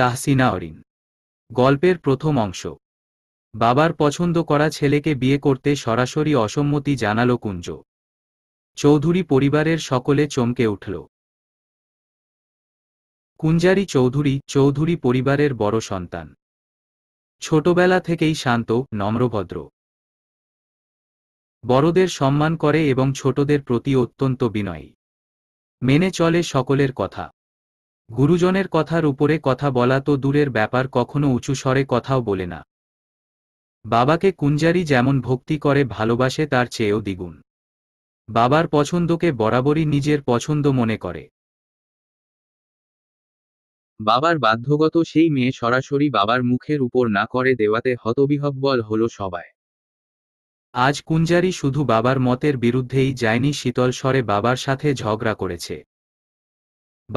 তাহসিনা অরিন গল্পের প্রথম অংশ বাবার পছন্দ করা ছেলেকে বিয়ে করতে সরাসরি অসম্মতি জানাল কুঞ্জ চৌধুরী পরিবারের সকলে চমকে উঠল কুঞ্জারি চৌধুরী চৌধুরী পরিবারের বড় সন্তান ছোটবেলা থেকেই শান্ত নম্রভদ্র বড়দের সম্মান করে এবং ছোটদের প্রতি অত্যন্ত বিনয়ী মেনে চলে সকলের কথা গুরুজনের কথার উপরে কথা বলা তো দূরের ব্যাপার কখনো উঁচু স্বরে কথাও বলে না বাবাকে কুঞ্জারি যেমন ভক্তি করে ভালোবাসে তার চেয়েও দ্বিগুণ বাবার পছন্দকে বরাবরই নিজের পছন্দ মনে করে বাবার বাধ্যগত সেই মেয়ে সরাসরি বাবার মুখের উপর না করে দেওয়াতে হতবিহব্বল হল সবাই আজ কুঞ্জারি শুধু বাবার মতের বিরুদ্ধেই যায়নি শীতল স্বরে বাবার সাথে ঝগড়া করেছে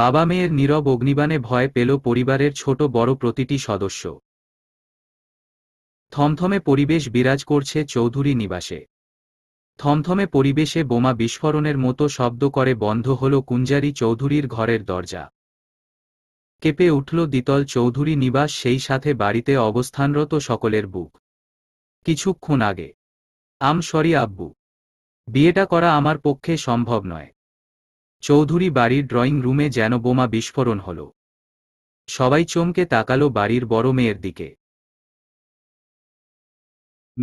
বাবা মেয়ের নীরব অগ্নিবাণে ভয় পেল পরিবারের ছোট বড় প্রতিটি সদস্য থমথমে পরিবেশ বিরাজ করছে চৌধুরী নিবাসে থমথমে পরিবেশে বোমা বিস্ফোরণের মতো শব্দ করে বন্ধ হল কুঞ্জারি চৌধুরীর ঘরের দরজা কেঁপে উঠল দ্বিতল চৌধুরী নিবাস সেই সাথে বাড়িতে অবস্থানরত সকলের বুক কিছুক্ষণ আগে আম সরি আব্বু বিয়েটা করা আমার পক্ষে সম্ভব নয় চৌধুরী বাড়ির ড্রয়িং রুমে যেন বোমা বিস্ফোরণ হল সবাই চমকে তাকালো বাড়ির বড় মেয়ের দিকে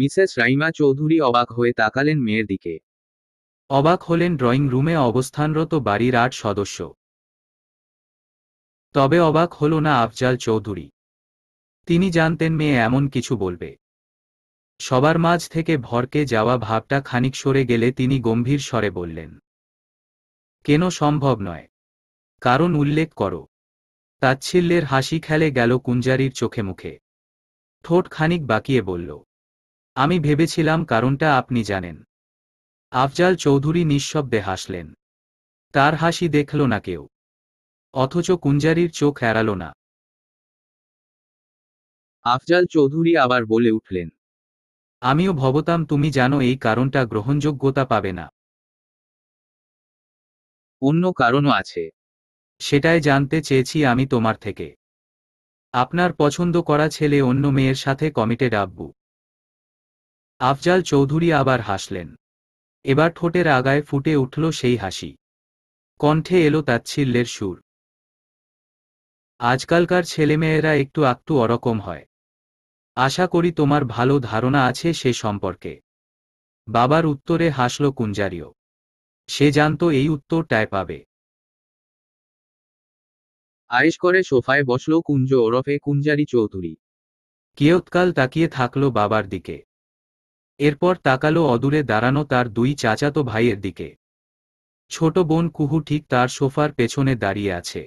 মিসেস রাইমা চৌধুরী অবাক হয়ে তাকালেন মেয়ের দিকে অবাক হলেন ড্রয়িং রুমে অবস্থানরত বাড়ির আট সদস্য তবে অবাক হল না আফজাল চৌধুরী তিনি জানতেন মেয়ে এমন কিছু বলবে সবার মাঝ থেকে ভরকে যাওয়া ভাবটা খানিক সরে গেলে তিনি গম্ভীর স্বরে বললেন কেন সম্ভব নয় কারণ উল্লেখ করো তাচ্ছিল্যের হাসি খেলে গেল কুঞ্জারির চোখে মুখে ঠোঁট খানিক বাকিয়ে বলল আমি ভেবেছিলাম কারণটা আপনি জানেন আফজাল চৌধুরী নিঃশব্দে হাসলেন তার হাসি দেখল না কেউ অথচ কুঞ্জারির চোখ এড়াল না আফজাল চৌধুরী আবার বলে উঠলেন আমিও ভবতাম তুমি জানো এই কারণটা গ্রহণযোগ্যতা পাবে না অন্য কারণও আছে সেটাই জানতে চেয়েছি আমি তোমার থেকে আপনার পছন্দ করা ছেলে অন্য মেয়ের সাথে কমিটেড আব্বু আফজাল চৌধুরী আবার হাসলেন এবার ঠোঁটের আগায় ফুটে উঠল সেই হাসি কণ্ঠে এলো তাচ্ছিল্যের সুর আজকালকার ছেলেমেয়েরা একটু আকটু ওরকম হয় আশা করি তোমার ভালো ধারণা আছে সে সম্পর্কে বাবার উত্তরে হাসল কুঞ্জারিও সে জানত এই উত্তরটায় পাবে আয়েস করে সোফায় বসল কুঞ্জ ওরফে কুঞ্জারি চৌধুরী কিয়ৎকাল তাকিয়ে থাকলো বাবার দিকে এরপর তাকালো অদূরে দাঁড়ানো তার দুই চাচাতো ভাইয়ের দিকে ছোট বোন কুহু ঠিক তার সোফার পেছনে দাঁড়িয়ে আছে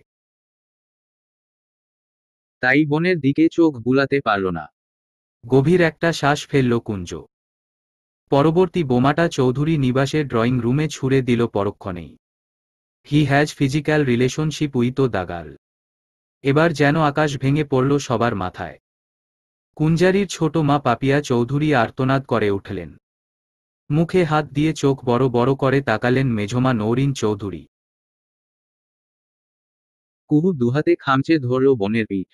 তাই বোনের দিকে চোখ বুলাতে পারল না গভীর একটা শ্বাস ফেলল কুঞ্জ পরবর্তী বোমাটা চৌধুরী নিবাসের ড্রয়িং রুমে ছুড়ে দিল পরক্ষণেই he has physical relationship with দাগাল এবার যেন আকাশ ভেঙে পড়ল সবার মাথায় কুঞ্জারির ছোট মা পাপিয়া চৌধুরী আর্তনাদ করে উঠলেন মুখে হাত দিয়ে চোখ বড় বড় করে তাকালেন মেঝমা নৌরিন চৌধুরী কুহু দুহাতে খামচে ধরল বনের পিঠ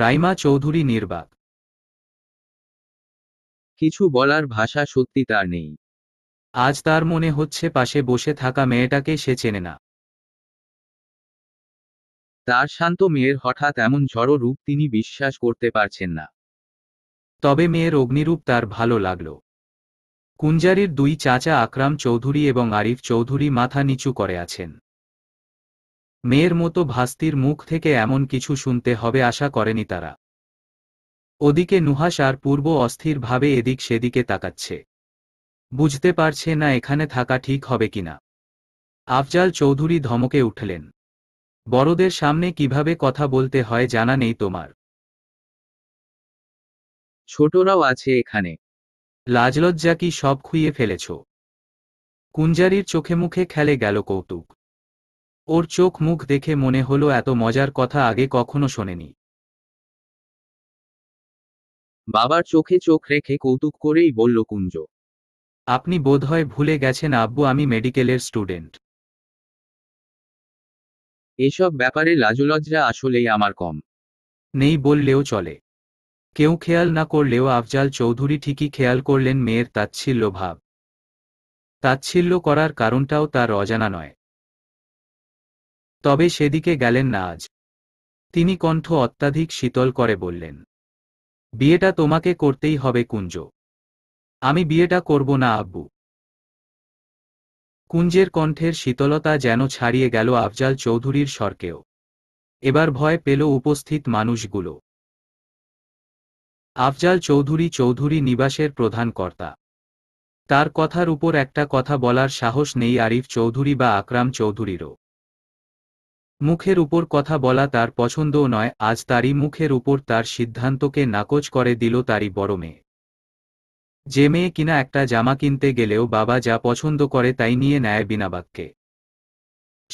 রাইমা চৌধুরী নির্বাক কিছু বলার ভাষা সত্যি তার নেই আজ তার মনে হচ্ছে পাশে বসে থাকা মেয়েটাকে সে চেনে না তার শান্ত মেয়ের হঠাৎ এমন ঝড়ো রূপ তিনি বিশ্বাস করতে পারছেন না তবে মেয়ের অগ্নিরূপ তার ভালো লাগল কুঞ্জারির দুই চাচা আকরাম চৌধুরী এবং আরিফ চৌধুরী মাথা নিচু করে আছেন মেয়ের মতো ভাস্তির মুখ থেকে এমন কিছু শুনতে হবে আশা করেনি তারা ওদিকে নুহাস আর পূর্ব অস্থিরভাবে এদিক সেদিকে তাকাচ্ছে বুঝতে পারছে না এখানে থাকা ঠিক হবে কিনা আফজাল চৌধুরী ধমকে উঠলেন বড়দের সামনে কিভাবে কথা বলতে হয় জানা নেই তোমার ছোটরাও আছে এখানে লাজলজ্জা কি সব খুইয়ে ফেলেছ কুঞ্জারির চোখে মুখে খেলে গেল কৌতুক ওর চোখ মুখ দেখে মনে হলো এত মজার কথা আগে কখনো শোনেনি বাবার চোখে চোখ রেখে কৌতুক করেই বলল কুঞ্জ আপনি বোধহয় ভুলে গেছেন আব্বু আমি মেডিকেলের স্টুডেন্ট এসব ব্যাপারে লাজুলজরা আসলেই আমার কম নেই বললেও চলে কেউ খেয়াল না করলেও আফজাল চৌধুরী ঠিকই খেয়াল করলেন মেয়ের তাচ্ছিল্য ভাব তাচ্ছিল্য করার কারণটাও তার অজানা নয় তবে সেদিকে গেলেন না আজ তিনি কণ্ঠ অত্যাধিক শীতল করে বললেন বিয়েটা তোমাকে করতেই হবে কুঞ্জ আমি বিয়েটা করব না আব্বু কুঞ্জের কণ্ঠের শীতলতা যেন ছাড়িয়ে গেল আফজাল চৌধুরীর স্বরকেও এবার ভয় পেল উপস্থিত মানুষগুলো আফজাল চৌধুরী চৌধুরী নিবাসের প্রধান কর্তা তার কথার উপর একটা কথা বলার সাহস নেই আরিফ চৌধুরী বা আকরাম চৌধুরীরও মুখের উপর কথা বলা তার পছন্দও নয় আজ তারই মুখের উপর তার সিদ্ধান্তকে নাকচ করে দিল তারই বড় মেয়ে যে মেয়ে কিনা একটা জামা কিনতে গেলেও বাবা যা পছন্দ করে তাই নিয়ে নেয় বিনা বাক্যে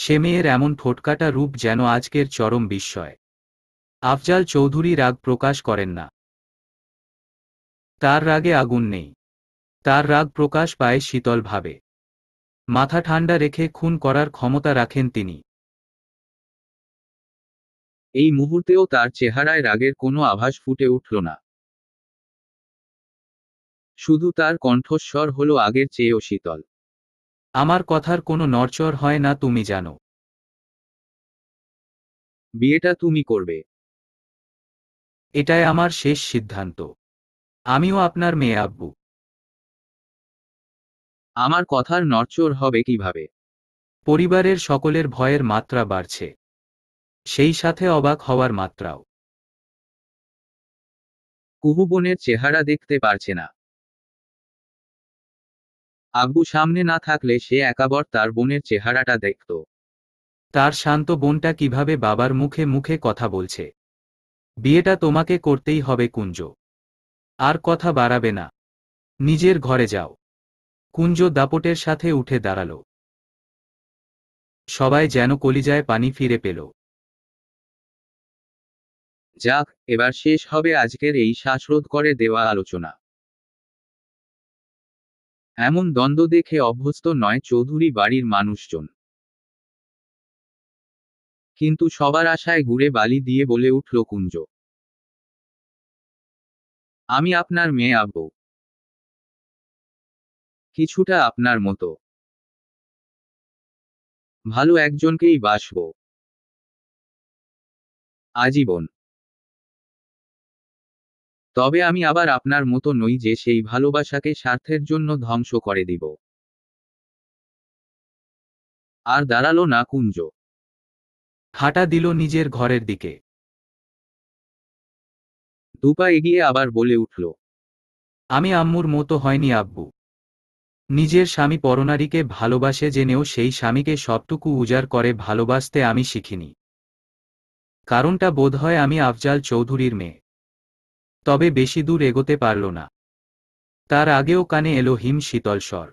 সে মেয়ের এমন ঠোটকাটা রূপ যেন আজকের চরম বিস্ময় আফজাল চৌধুরী রাগ প্রকাশ করেন না তার রাগে আগুন নেই তার রাগ প্রকাশ পায় শীতলভাবে মাথা ঠান্ডা রেখে খুন করার ক্ষমতা রাখেন তিনি এই মুহূর্তেও তার চেহারায় রাগের কোনো আভাস ফুটে উঠল না শুধু তার কণ্ঠস্বর হলো আগের চেয়েও শীতল আমার কথার কোনো নরচর হয় না তুমি জানো বিয়েটা তুমি করবে এটাই আমার শেষ সিদ্ধান্ত আমিও আপনার মেয়ে আব্বু আমার কথার নরচর হবে কিভাবে পরিবারের সকলের ভয়ের মাত্রা বাড়ছে সেই সাথে অবাক হওয়ার মাত্রাও কুহু বোনের চেহারা দেখতে পারছে না আব্বু সামনে না থাকলে সে একাবর তার বোনের চেহারাটা দেখত তার শান্ত বোনটা কিভাবে বাবার মুখে মুখে কথা বলছে বিয়েটা তোমাকে করতেই হবে কুঞ্জ আর কথা বাড়াবে না নিজের ঘরে যাও কুঞ্জ দাপটের সাথে উঠে দাঁড়াল সবাই যেন কলিজায় পানি ফিরে পেল যাক এবার শেষ হবে আজকের এই শ্বাসরোধ করে দেওয়া আলোচনা এমন দ্বন্দ্ব দেখে অভ্যস্ত নয় চৌধুরী বাড়ির মানুষজন কিন্তু সবার আশায় ঘুরে বালি দিয়ে বলে উঠল কুঞ্জ আমি আপনার মেয়ে আব্বু কিছুটা আপনার মতো ভালো একজনকেই বাসব আজীবন তবে আমি আবার আপনার মতো নই যে সেই ভালোবাসাকে স্বার্থের জন্য ধ্বংস করে দিব আর দাঁড়ালো না কুঞ্জ হাঁটা দিল নিজের ঘরের দিকে দুপা এগিয়ে আবার বলে উঠল আমি আম্মুর মতো হয়নি আব্বু নিজের স্বামী পরনারীকে ভালোবাসে জেনেও সেই স্বামীকে সবটুকু উজাড় করে ভালোবাসতে আমি শিখিনি কারণটা বোধ হয় আমি আফজাল চৌধুরীর মেয়ে তবে বেশি দূর এগোতে পারল না তার আগেও কানে এলো হিম শীতল স্বর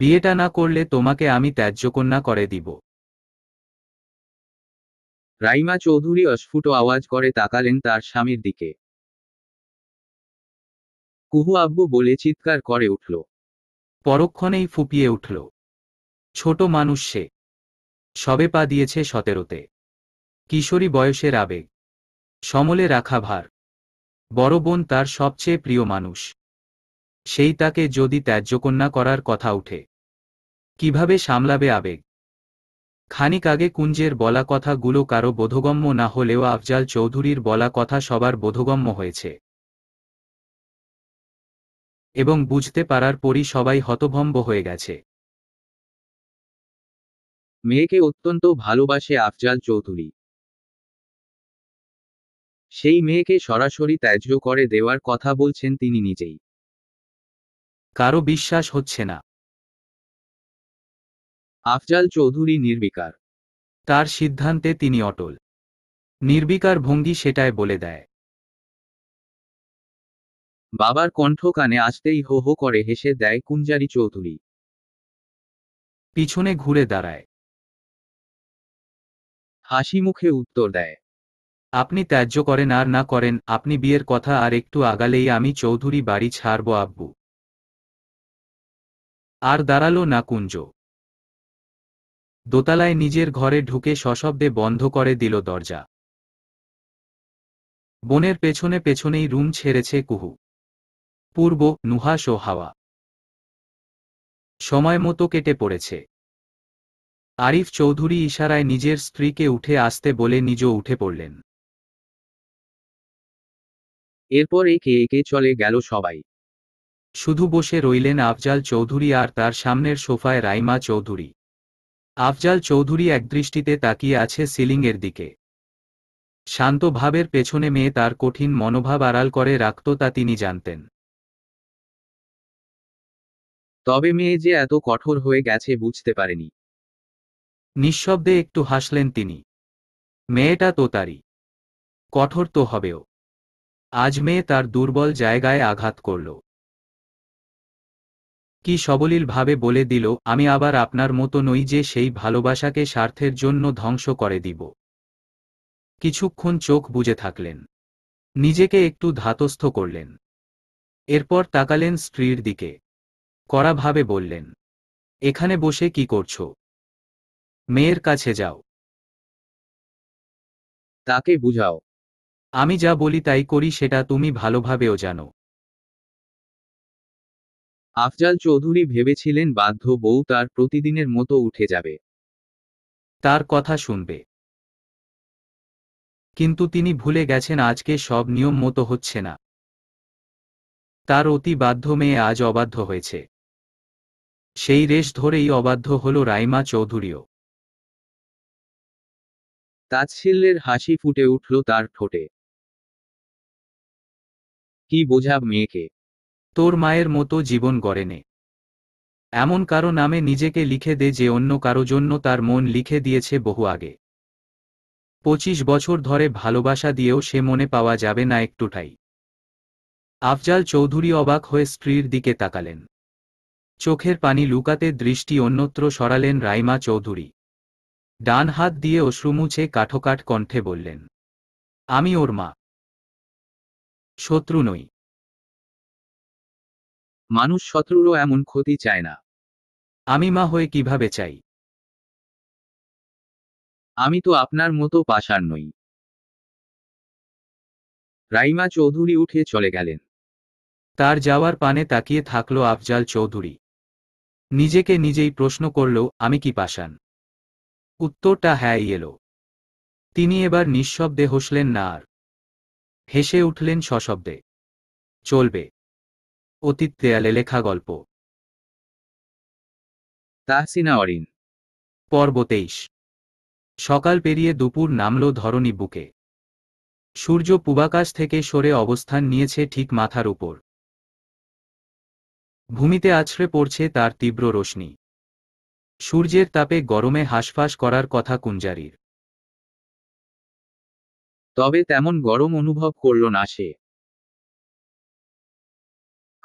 বিয়েটা না করলে তোমাকে আমি ত্যাজ্যকন্যা করে দিব রাইমা চৌধুরী অস্ফুট আওয়াজ করে তাকালেন তার স্বামীর দিকে কুহু আব্বু বলে চিৎকার করে উঠল পরক্ষণেই ফুপিয়ে উঠল ছোট মানুষ সে সবে পা দিয়েছে সতেরোতে কিশোরী বয়সের আবেগ সমলে রাখা ভার বড় বোন তার সবচেয়ে প্রিয় মানুষ সেই তাকে যদি ত্যাজ্যকন্যা করার কথা উঠে কিভাবে সামলাবে আবেগ খানিক আগে কুঞ্জের বলা কথাগুলো কারো বোধগম্য না হলেও আফজাল চৌধুরীর বলা কথা সবার বোধগম্য হয়েছে এবং বুঝতে পারার পরই সবাই হতভম্ব হয়ে গেছে মেয়েকে অত্যন্ত ভালোবাসে আফজাল চৌধুরী সেই মেয়েকে সরাসরি ত্যায্য করে দেওয়ার কথা বলছেন তিনি নিজেই কারো বিশ্বাস হচ্ছে না আফজাল চৌধুরী নির্বিকার তার সিদ্ধান্তে তিনি অটল নির্বিকার ভঙ্গি সেটায় বলে দেয় বাবার কণ্ঠ কানে আসতেই হো হো করে হেসে দেয় কুঞ্জারি চৌধুরী পিছনে ঘুরে দাঁড়ায় হাসি মুখে উত্তর দেয় আপনি ত্যায্য করেন আর না করেন আপনি বিয়ের কথা আর একটু আগালেই আমি চৌধুরী বাড়ি ছাড়ব আব্বু আর দাঁড়ালো না কুঞ্জ দোতালায় নিজের ঘরে ঢুকে সশব্দে বন্ধ করে দিল দরজা বনের পেছনে পেছনেই রুম ছেড়েছে কুহু পূর্ব নুহাস ও হাওয়া সময় মতো কেটে পড়েছে আরিফ চৌধুরী ইশারায় নিজের স্ত্রীকে উঠে আসতে বলে নিজ উঠে পড়লেন এরপর একে একে চলে গেল সবাই শুধু বসে রইলেন আফজাল চৌধুরী আর তার সামনের সোফায় রাইমা চৌধুরী আফজাল চৌধুরী একদৃষ্টিতে তাকিয়ে আছে সিলিংয়ের দিকে শান্ত ভাবের পেছনে মেয়ে তার কঠিন মনোভাব আড়াল করে রাখত তা তিনি জানতেন তবে মেয়ে যে এত কঠোর হয়ে গেছে বুঝতে পারেনি নিঃশব্দে একটু হাসলেন তিনি মেয়েটা তো তারই কঠোর তো হবেও আজ মেয়ে তার দুর্বল জায়গায় আঘাত করল কি সবলীলভাবে বলে দিল আমি আবার আপনার মতো নই যে সেই ভালোবাসাকে স্বার্থের জন্য ধ্বংস করে দিব কিছুক্ষণ চোখ বুঝে থাকলেন নিজেকে একটু ধাতস্থ করলেন এরপর তাকালেন স্ত্রীর দিকে কড়াভাবে বললেন এখানে বসে কি করছো মেয়ের কাছে যাও তাকে বুঝাও আমি যা বলি তাই করি সেটা তুমি ভালোভাবেও জানো আফজাল চৌধুরী ভেবেছিলেন বাধ্য বউ তার প্রতিদিনের মতো উঠে যাবে তার কথা শুনবে কিন্তু তিনি ভুলে গেছেন আজকে সব নিয়ম মতো হচ্ছে না তার অতি বাধ্য মেয়ে আজ অবাধ্য হয়েছে সেই রেশ ধরেই অবাধ্য হল রাইমা চৌধুরীও তাচ্ছিল্যের হাসি ফুটে উঠল তার ঠোঁটে কি বোঝাব মেয়েকে তোর মায়ের মতো জীবন গড়ে নে এমন কারো নামে নিজেকে লিখে দে যে অন্য কারো জন্য তার মন লিখে দিয়েছে বহু আগে পঁচিশ বছর ধরে ভালোবাসা দিয়েও সে মনে পাওয়া যাবে না একটুটাই আফজাল চৌধুরী অবাক হয়ে স্ত্রীর দিকে তাকালেন চোখের পানি লুকাতে দৃষ্টি অন্যত্র সরালেন রাইমা চৌধুরী ডান হাত দিয়ে অশ্রুমুছে কাঠোকাঠ কণ্ঠে বললেন আমি ওর মা শত্রু নই মানুষ শত্রুরও এমন ক্ষতি চায় না আমি মা হয়ে কিভাবে চাই আমি তো আপনার মতো পাশার নই রাইমা চৌধুরী উঠে চলে গেলেন তার যাওয়ার পানে তাকিয়ে থাকলো আফজাল চৌধুরী নিজেকে নিজেই প্রশ্ন করল আমি কি পাশান উত্তরটা হ্যাঁ এলো তিনি এবার নিঃশব্দে হসলেন না আর হেসে উঠলেন সশব্দে চলবে অতীত দেয়ালে লেখা গল্প তাহসিনা অরিন পর্ব তেইশ সকাল পেরিয়ে দুপুর নামল ধরণী বুকে সূর্য পূবাকাশ থেকে সরে অবস্থান নিয়েছে ঠিক মাথার উপর ভূমিতে আছড়ে পড়ছে তার তীব্র রশ্মি সূর্যের তাপে গরমে হাঁসফাঁস করার কথা কুঞ্জারির তবে তেমন গরম অনুভব করল না সে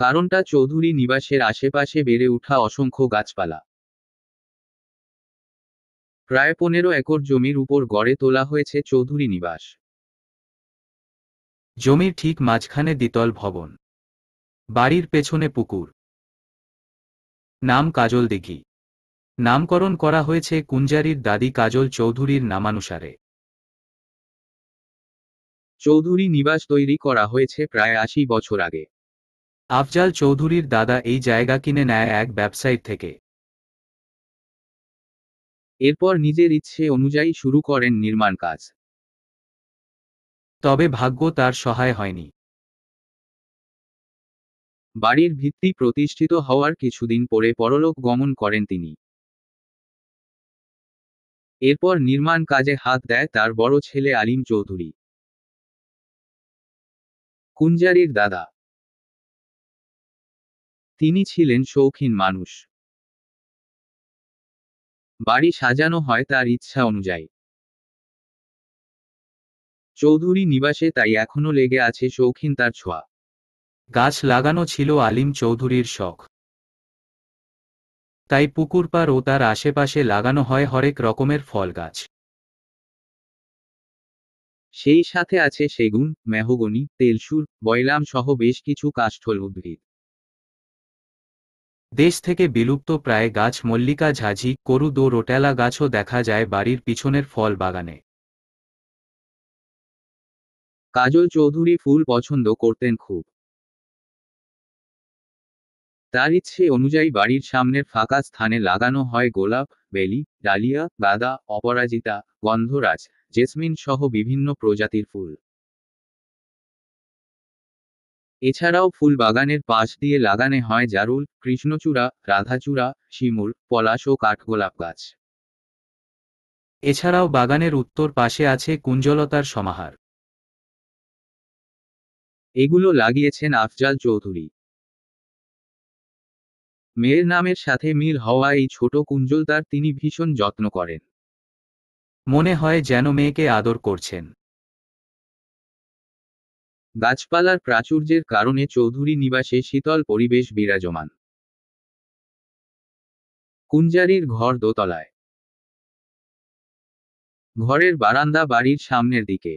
কারণটা চৌধুরী নিবাসের আশেপাশে বেড়ে ওঠা অসংখ্য গাছপালা প্রায় পনেরো একর জমির উপর গড়ে তোলা হয়েছে চৌধুরী নিবাস জমির ঠিক মাঝখানে দ্বিতল ভবন বাড়ির পেছনে পুকুর নাম কাজল দিঘি নামকরণ করা হয়েছে কুঞ্জারির দাদি কাজল চৌধুরীর নামানুসারে চৌধুরী নিবাস তৈরি করা হয়েছে প্রায় আশি বছর আগে আফজাল চৌধুরীর দাদা এই জায়গা কিনে নেয় এক ব্যবসায়ী থেকে এরপর নিজের ইচ্ছে অনুযায়ী শুরু করেন নির্মাণ কাজ তবে ভাগ্য তার সহায় হয়নি বাড়ির ভিত্তি প্রতিষ্ঠিত হওয়ার কিছুদিন পরে পরলোক গমন করেন তিনি এরপর নির্মাণ কাজে হাত দেয় তার বড় ছেলে আলিম চৌধুরী কুঞ্জারির দাদা তিনি ছিলেন শৌখিন মানুষ বাড়ি সাজানো হয় তার ইচ্ছা অনুযায়ী চৌধুরী নিবাসে তাই এখনো লেগে আছে শৌখিন তার ছোঁয়া গাছ লাগানো ছিল আলিম চৌধুরীর শখ তাই পুকুর পার ও তার আশেপাশে লাগানো হয় হরেক রকমের ফল গাছ সেই সাথে আছে সেগুন মেহগনি তেলসুর বয়লাম সহ বেশ কিছু কাষ্ঠল উদ্ভিদ দেশ থেকে বিলুপ্ত প্রায় গাছ মল্লিকা ঝাঁঝি করুদ ও রোটেলা গাছও দেখা যায় বাড়ির পিছনের ফল বাগানে কাজল চৌধুরী ফুল পছন্দ করতেন খুব তার ইচ্ছে অনুযায়ী বাড়ির সামনের ফাঁকা স্থানে লাগানো হয় গোলাপ বেলি ডালিয়া গাঁদা অপরাজিতা গন্ধরাজ জেসমিন সহ বিভিন্ন প্রজাতির ফুল এছাড়াও ফুল বাগানের পাশ দিয়ে লাগানে হয় জারুল কৃষ্ণচূড়া রাধাচূড়া শিমুল পলাশ ও কাঠগোলাপ গাছ এছাড়াও বাগানের উত্তর পাশে আছে কুঞ্জলতার সমাহার এগুলো লাগিয়েছেন আফজাল চৌধুরী মেয়ের নামের সাথে মিল হওয়া এই ছোট কুঞ্জলতার তিনি ভীষণ যত্ন করেন মনে হয় যেন মেয়েকে আদর করছেন গাছপালার প্রাচুর্যের কারণে চৌধুরী নিবাসে শীতল পরিবেশ বিরাজমান কুঞ্জারির ঘর দোতলায় ঘরের বারান্দা বাড়ির সামনের দিকে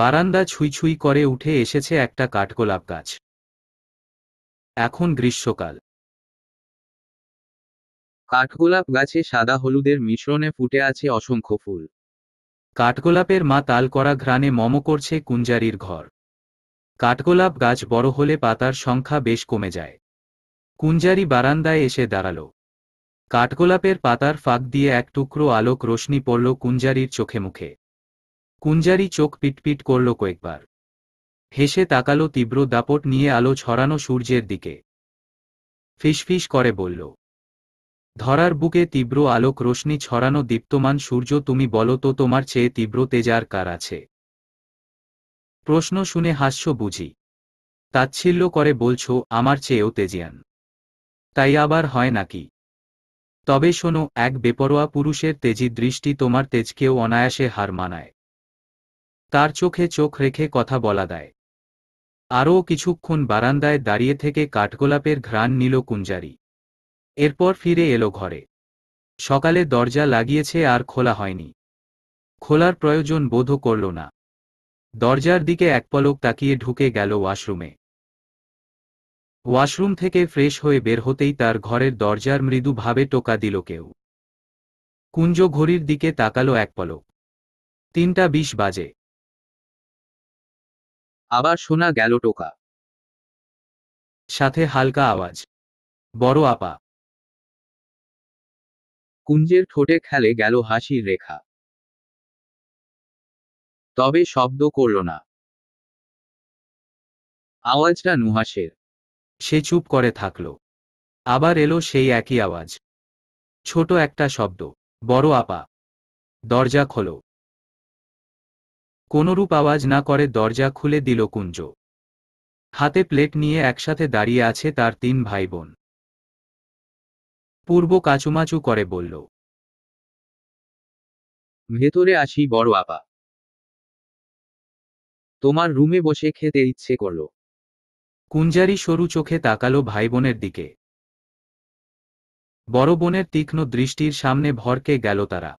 বারান্দা ছুঁই ছুঁই করে উঠে এসেছে একটা কাঠগোলাপ গাছ এখন গ্রীষ্মকাল কাঠগোলাপ গাছে সাদা হলুদের মিশ্রণে ফুটে আছে অসংখ্য ফুল কাঠগোলাপের মা তাল করা ঘ্রাণে মম করছে কুঞ্জারির ঘর কাঠগোলাপ গাছ বড় হলে পাতার সংখ্যা বেশ কমে যায় কুঞ্জারি বারান্দায় এসে দাঁড়াল কাঠগোলাপের পাতার ফাঁক দিয়ে এক টুকরো আলোক রোশনি পড়ল কুঞ্জারির চোখে মুখে কুঞ্জারি চোখ পিটপিট করল কয়েকবার হেসে তাকালো তীব্র দাপট নিয়ে আলো ছড়ানো সূর্যের দিকে ফিসফিস করে বলল ধরার বুকে তীব্র আলোক রোশনি ছড়ানো দীপ্তমান সূর্য তুমি বলো তো তোমার চেয়ে তীব্র তেজার কার আছে প্রশ্ন শুনে হাস্য বুঝি তাচ্ছিল্য করে বলছো আমার চেয়েও তেজিয়ান তাই আবার হয় নাকি তবে শোনো এক বেপরোয়া পুরুষের তেজি দৃষ্টি তোমার তেজকেও অনায়াসে হার মানায় তার চোখে চোখ রেখে কথা বলা দেয় আরও কিছুক্ষণ বারান্দায় দাঁড়িয়ে থেকে কাঠগোলাপের ঘ্রাণ নিল কুঞ্জারি এরপর ফিরে এলো ঘরে সকালে দরজা লাগিয়েছে আর খোলা হয়নি খোলার প্রয়োজন বোধ করল না দরজার দিকে এক পলক তাকিয়ে ঢুকে গেল ওয়াশরুমে ওয়াশরুম থেকে ফ্রেশ হয়ে বের হতেই তার ঘরের দরজার মৃদুভাবে টোকা দিল কেউ কুঞ্জ ঘড়ির দিকে তাকালো এক পলক তিনটা বিশ বাজে আবার শোনা গেল টোকা সাথে হালকা আওয়াজ বড় আপা কুঞ্জের ঠোঁটে খেলে গেল হাসির রেখা তবে শব্দ করল না আওয়াজটা নুহাসের সে চুপ করে থাকল আবার এলো সেই একই আওয়াজ ছোট একটা শব্দ বড় আপা দরজা খোলো কোনরূপ আওয়াজ না করে দরজা খুলে দিল কুঞ্জ হাতে প্লেট নিয়ে একসাথে দাঁড়িয়ে আছে তার তিন ভাই বোন পূর্ব কাচুমাচু করে বলল ভেতরে আসি বড় আপা তোমার রুমে বসে খেতে ইচ্ছে করল কুঞ্জারি সরু চোখে তাকালো ভাই বোনের দিকে বড় বোনের তীক্ষ্ণ দৃষ্টির সামনে ভরকে গেল তারা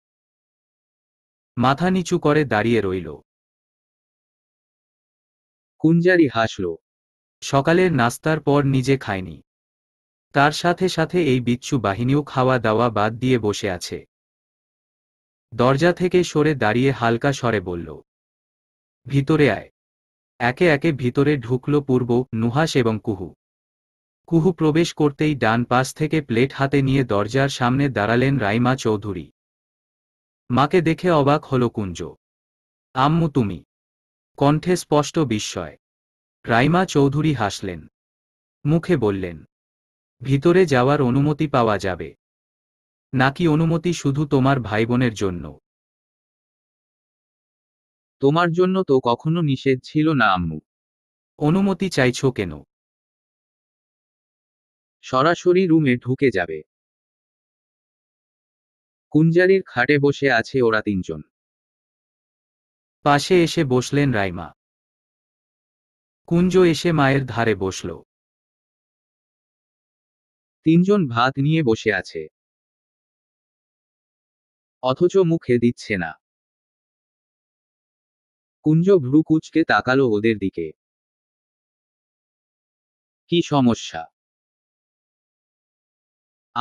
মাথা নিচু করে দাঁড়িয়ে রইল কুঞ্জারি হাসল সকালের নাস্তার পর নিজে খায়নি তার সাথে সাথে এই বিচ্ছু বাহিনীও খাওয়া দাওয়া বাদ দিয়ে বসে আছে দরজা থেকে সরে দাঁড়িয়ে হালকা স্বরে বলল ভিতরে আয় একে একে ভিতরে ঢুকল পূর্ব নুহাস এবং কুহু কুহু প্রবেশ করতেই ডান পাশ থেকে প্লেট হাতে নিয়ে দরজার সামনে দাঁড়ালেন রাইমা চৌধুরী মাকে দেখে অবাক হল কুঞ্জ আম্মু তুমি কণ্ঠে স্পষ্ট বিস্ময় রাইমা চৌধুরী হাসলেন মুখে বললেন ভিতরে যাওয়ার অনুমতি পাওয়া যাবে নাকি অনুমতি শুধু তোমার ভাই বোনের জন্য তোমার জন্য তো কখনো নিষেধ ছিল না আম্মু অনুমতি চাইছ কেন সরাসরি রুমে ঢুকে যাবে কুঞ্জারির খাটে বসে আছে ওরা তিনজন পাশে এসে বসলেন রাইমা কুঞ্জ এসে মায়ের ধারে বসল তিনজন ভাত নিয়ে বসে আছে অথচ মুখে দিচ্ছে না কুঞ্জ ভ্রু কুচকে তাকালো ওদের দিকে কি সমস্যা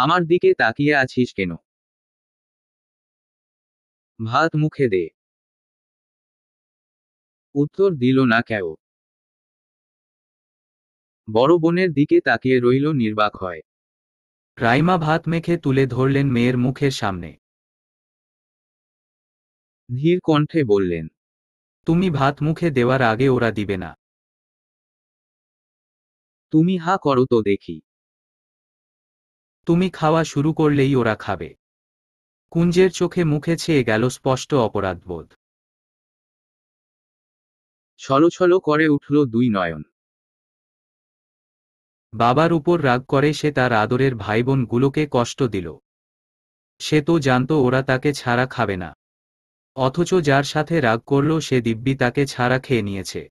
আমার দিকে তাকিয়ে আছিস কেন ভাত মুখে দে উত্তর দিল না কেউ বড় বোনের দিকে তাকিয়ে রইল নির্বাক হয় রাইমা ভাত মেখে তুলে ধরলেন মেয়ের মুখের সামনে ধীর কণ্ঠে বললেন তুমি ভাত মুখে দেওয়ার আগে ওরা দিবে না তুমি হা করো তো দেখি তুমি খাওয়া শুরু করলেই ওরা খাবে কুঞ্জের চোখে মুখে ছেয়ে গেল স্পষ্ট অপরাধবোধ ছলো ছলো করে উঠল দুই নয়ন বাবার উপর রাগ করে সে তার আদরের ভাইবোনগুলোকে কষ্ট দিল সে তো জানত ওরা তাকে ছাড়া খাবে না অথচ যার সাথে রাগ করল সে দিব্যি তাকে ছাড়া খেয়ে নিয়েছে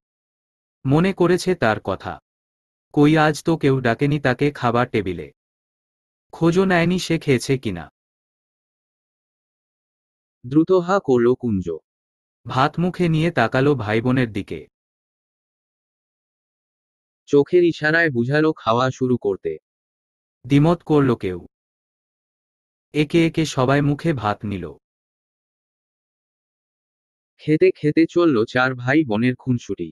মনে করেছে তার কথা কই আজ তো কেউ ডাকেনি তাকে খাবার টেবিলে খোঁজো নেয়নি সে খেয়েছে কিনা দ্রুত হা করল কুঞ্জ ভাত মুখে নিয়ে তাকালো ভাইবোনের দিকে চোখের ইশারায় বুঝালো খাওয়া শুরু করতে দ্বিমত করল কেউ একে একে সবাই মুখে ভাত নিল খেতে খেতে চলল চার ভাই বোনের খুনসুটি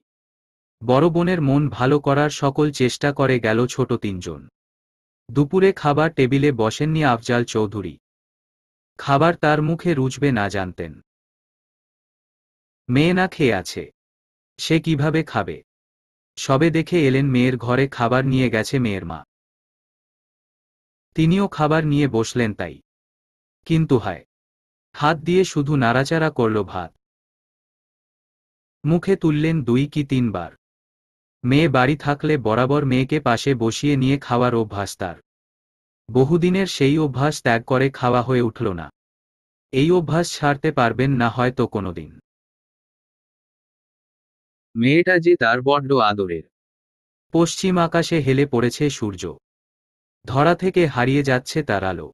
বড় বোনের মন ভালো করার সকল চেষ্টা করে গেল ছোট তিনজন দুপুরে খাবার টেবিলে বসেননি আফজাল চৌধুরী খাবার তার মুখে রুচবে না জানতেন মেয়ে না খেয়ে আছে সে কিভাবে খাবে সবে দেখে এলেন মেয়ের ঘরে খাবার নিয়ে গেছে মেয়ের মা তিনিও খাবার নিয়ে বসলেন তাই কিন্তু হায় হাত দিয়ে শুধু নাড়াচাড়া করল ভাত মুখে তুললেন দুই কি তিনবার মেয়ে বাড়ি থাকলে বরাবর মেয়েকে পাশে বসিয়ে নিয়ে খাওয়ার অভ্যাস তার বহুদিনের সেই অভ্যাস ত্যাগ করে খাওয়া হয়ে উঠল না এই অভ্যাস ছাড়তে পারবেন না হয়তো কোনোদিন মেয়েটা যে তার বড্ড আদরের পশ্চিম আকাশে হেলে পড়েছে সূর্য ধরা থেকে হারিয়ে যাচ্ছে তার আলো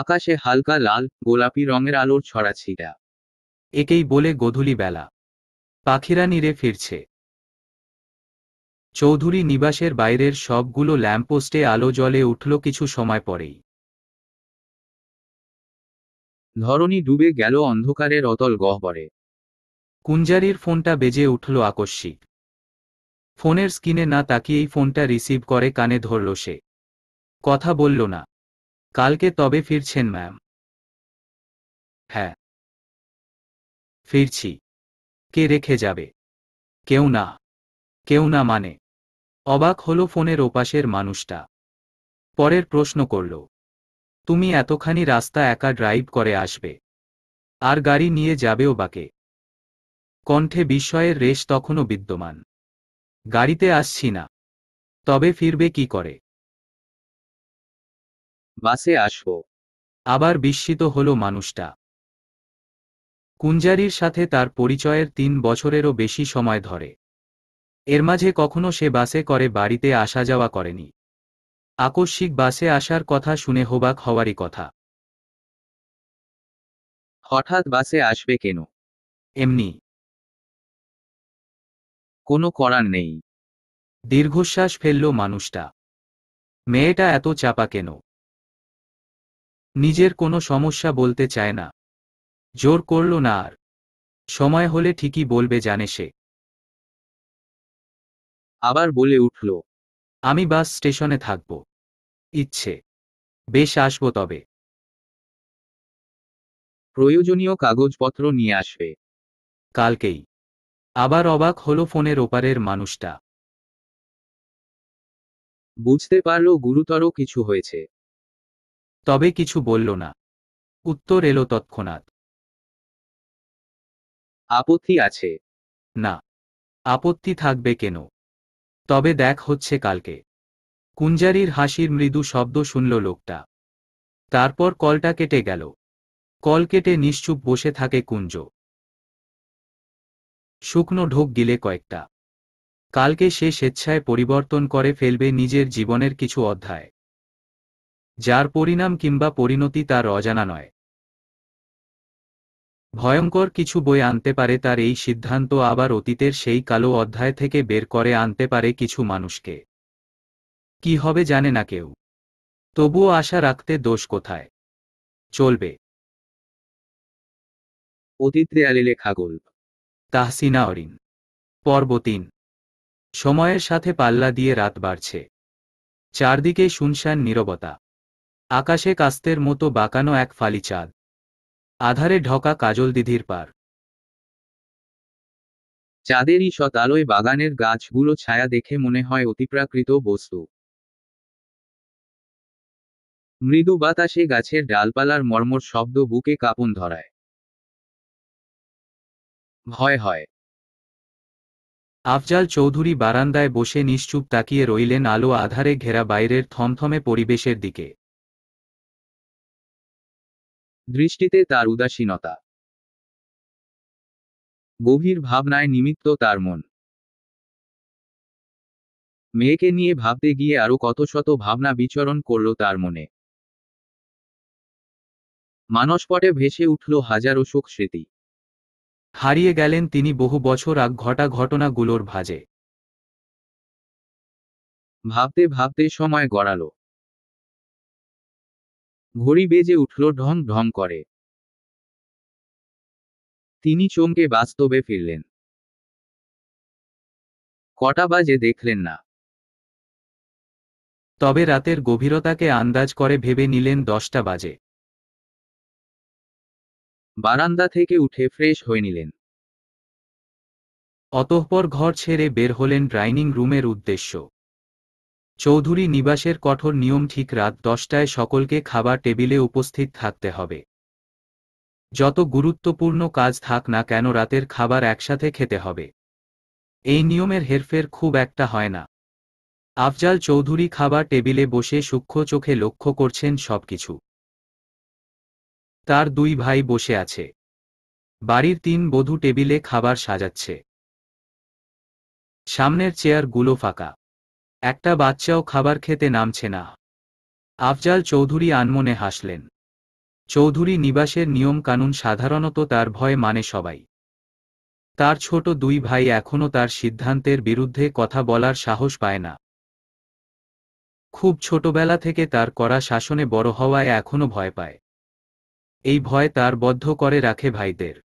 আকাশে হালকা লাল গোলাপি রঙের আলোর ছিটা একেই বলে গধূলি বেলা পাখিরা নিরে ফিরছে চৌধুরী নিবাসের বাইরের সবগুলো ল্যাম্পপোস্টে আলো জলে উঠল কিছু সময় পরেই ধরণী ডুবে গেল অন্ধকারের অতল গহ্বরে কুঞ্জারির ফোনটা বেজে উঠল আকস্মিক ফোনের স্ক্রিনে না তাকিয়েই ফোনটা রিসিভ করে কানে ধরল সে কথা বলল না কালকে তবে ফিরছেন ম্যাম হ্যাঁ ফিরছি কে রেখে যাবে কেউ না কেউ না মানে অবাক হল ফোনের ওপাশের মানুষটা পরের প্রশ্ন করল তুমি এতখানি রাস্তা একা ড্রাইভ করে আসবে আর গাড়ি নিয়ে যাবেও বাকে কণ্ঠে বিস্ময়ের রেশ তখনও বিদ্যমান গাড়িতে আসছি না তবে ফিরবে কি করে বাসে আসব আবার বিস্মিত হল মানুষটা কুঞ্জারির সাথে তার পরিচয়ের তিন বছরেরও বেশি সময় ধরে এর মাঝে কখনো সে বাসে করে বাড়িতে আসা যাওয়া করেনি আকস্মিক বাসে আসার কথা শুনে হোবাক হওয়ারই কথা হঠাৎ বাসে আসবে কেন এমনি কোনো করার নেই দীর্ঘশ্বাস ফেলল মানুষটা মেয়েটা এত চাপা কেন নিজের কোনো সমস্যা বলতে চায় না জোর করল না আর সময় হলে ঠিকই বলবে জানে সে আবার বলে উঠল আমি বাস স্টেশনে থাকব ইচ্ছে বেশ আসব তবে প্রয়োজনীয় কাগজপত্র নিয়ে আসবে কালকেই আবার অবাক হল ফোনের ওপারের মানুষটা বুঝতে পারল গুরুতর কিছু হয়েছে তবে কিছু বলল না উত্তর এলো তৎক্ষণাৎ আপত্তি আছে না আপত্তি থাকবে কেন তবে দেখ হচ্ছে কালকে কুঞ্জারির হাসির মৃদু শব্দ শুনল লোকটা তারপর কলটা কেটে গেল কল কেটে নিশ্চুপ বসে থাকে কুঞ্জ শুকনো ঢোক গিলে কয়েকটা কালকে সে স্বেচ্ছায় পরিবর্তন করে ফেলবে নিজের জীবনের কিছু অধ্যায় যার পরিণাম কিংবা পরিণতি তার অজানা নয় ভয়ঙ্কর কিছু বই আনতে পারে তার এই সিদ্ধান্ত আবার অতীতের সেই কালো অধ্যায় থেকে বের করে আনতে পারে কিছু মানুষকে কি হবে জানে না কেউ তবুও আশা রাখতে দোষ কোথায় চলবে অতীত রেয়ালে লেখা তাহসিনা অরিন পর্ব তিন সময়ের সাথে পাল্লা দিয়ে রাত বাড়ছে চারদিকে শুনশান নীরবতা আকাশে কাস্তের মতো বাঁকানো এক ফালি চাঁদ আধারে ঢকা কাজল দিধির পার চাঁদের ঈষৎ আলোয় বাগানের গাছগুলো ছায়া দেখে মনে হয় অতিপ্রাকৃত বস্তু মৃদু বাতাসে গাছের ডালপালার মর্মর শব্দ বুকে কাপন ধরায় ভয় হয় আফজাল চৌধুরী বারান্দায় বসে নিশ্চুপ তাকিয়ে রইলেন আলো আধারে ঘেরা বাইরের থমথমে পরিবেশের দিকে দৃষ্টিতে তার উদাসীনতা গভীর ভাবনায় নিমিত্ত তার মন মেয়েকে নিয়ে ভাবতে গিয়ে আরো কত শত ভাবনা বিচরণ করল তার মনে মানসপটে ভেসে উঠল হাজারো শোক স্মৃতি হারিয়ে গেলেন তিনি বহু বছর আগ ঘটা ঘটনাগুলোর ভাজে ভাবতে ভাবতে সময় গড়াল ঘড়ি বেজে উঠল ঢং ঢং করে তিনি চমকে বাস্তবে ফিরলেন কটা বাজে দেখলেন না তবে রাতের গভীরতাকে আন্দাজ করে ভেবে নিলেন দশটা বাজে বারান্দা থেকে উঠে ফ্রেশ হয়ে নিলেন অতঃপর ঘর ছেড়ে বের হলেন ড্রাইনিং রুমের উদ্দেশ্য চৌধুরী নিবাসের কঠোর নিয়ম ঠিক রাত দশটায় সকলকে খাবার টেবিলে উপস্থিত থাকতে হবে যত গুরুত্বপূর্ণ কাজ থাক না কেন রাতের খাবার একসাথে খেতে হবে এই নিয়মের হেরফের খুব একটা হয় না আফজাল চৌধুরী খাবার টেবিলে বসে সূক্ষ্ম চোখে লক্ষ্য করছেন সবকিছু তার দুই ভাই বসে আছে বাড়ির তিন বধূ টেবিলে খাবার সাজাচ্ছে সামনের চেয়ার গুলো ফাঁকা একটা বাচ্চাও খাবার খেতে নামছে না আফজাল চৌধুরী আনমনে হাসলেন চৌধুরী নিবাসের নিয়ম কানুন সাধারণত তার ভয় মানে সবাই তার ছোট দুই ভাই এখনও তার সিদ্ধান্তের বিরুদ্ধে কথা বলার সাহস পায় না খুব ছোটবেলা থেকে তার করা শাসনে বড় হওয়ায় এখনও ভয় পায় এই ভয় তার বদ্ধ করে রাখে ভাইদের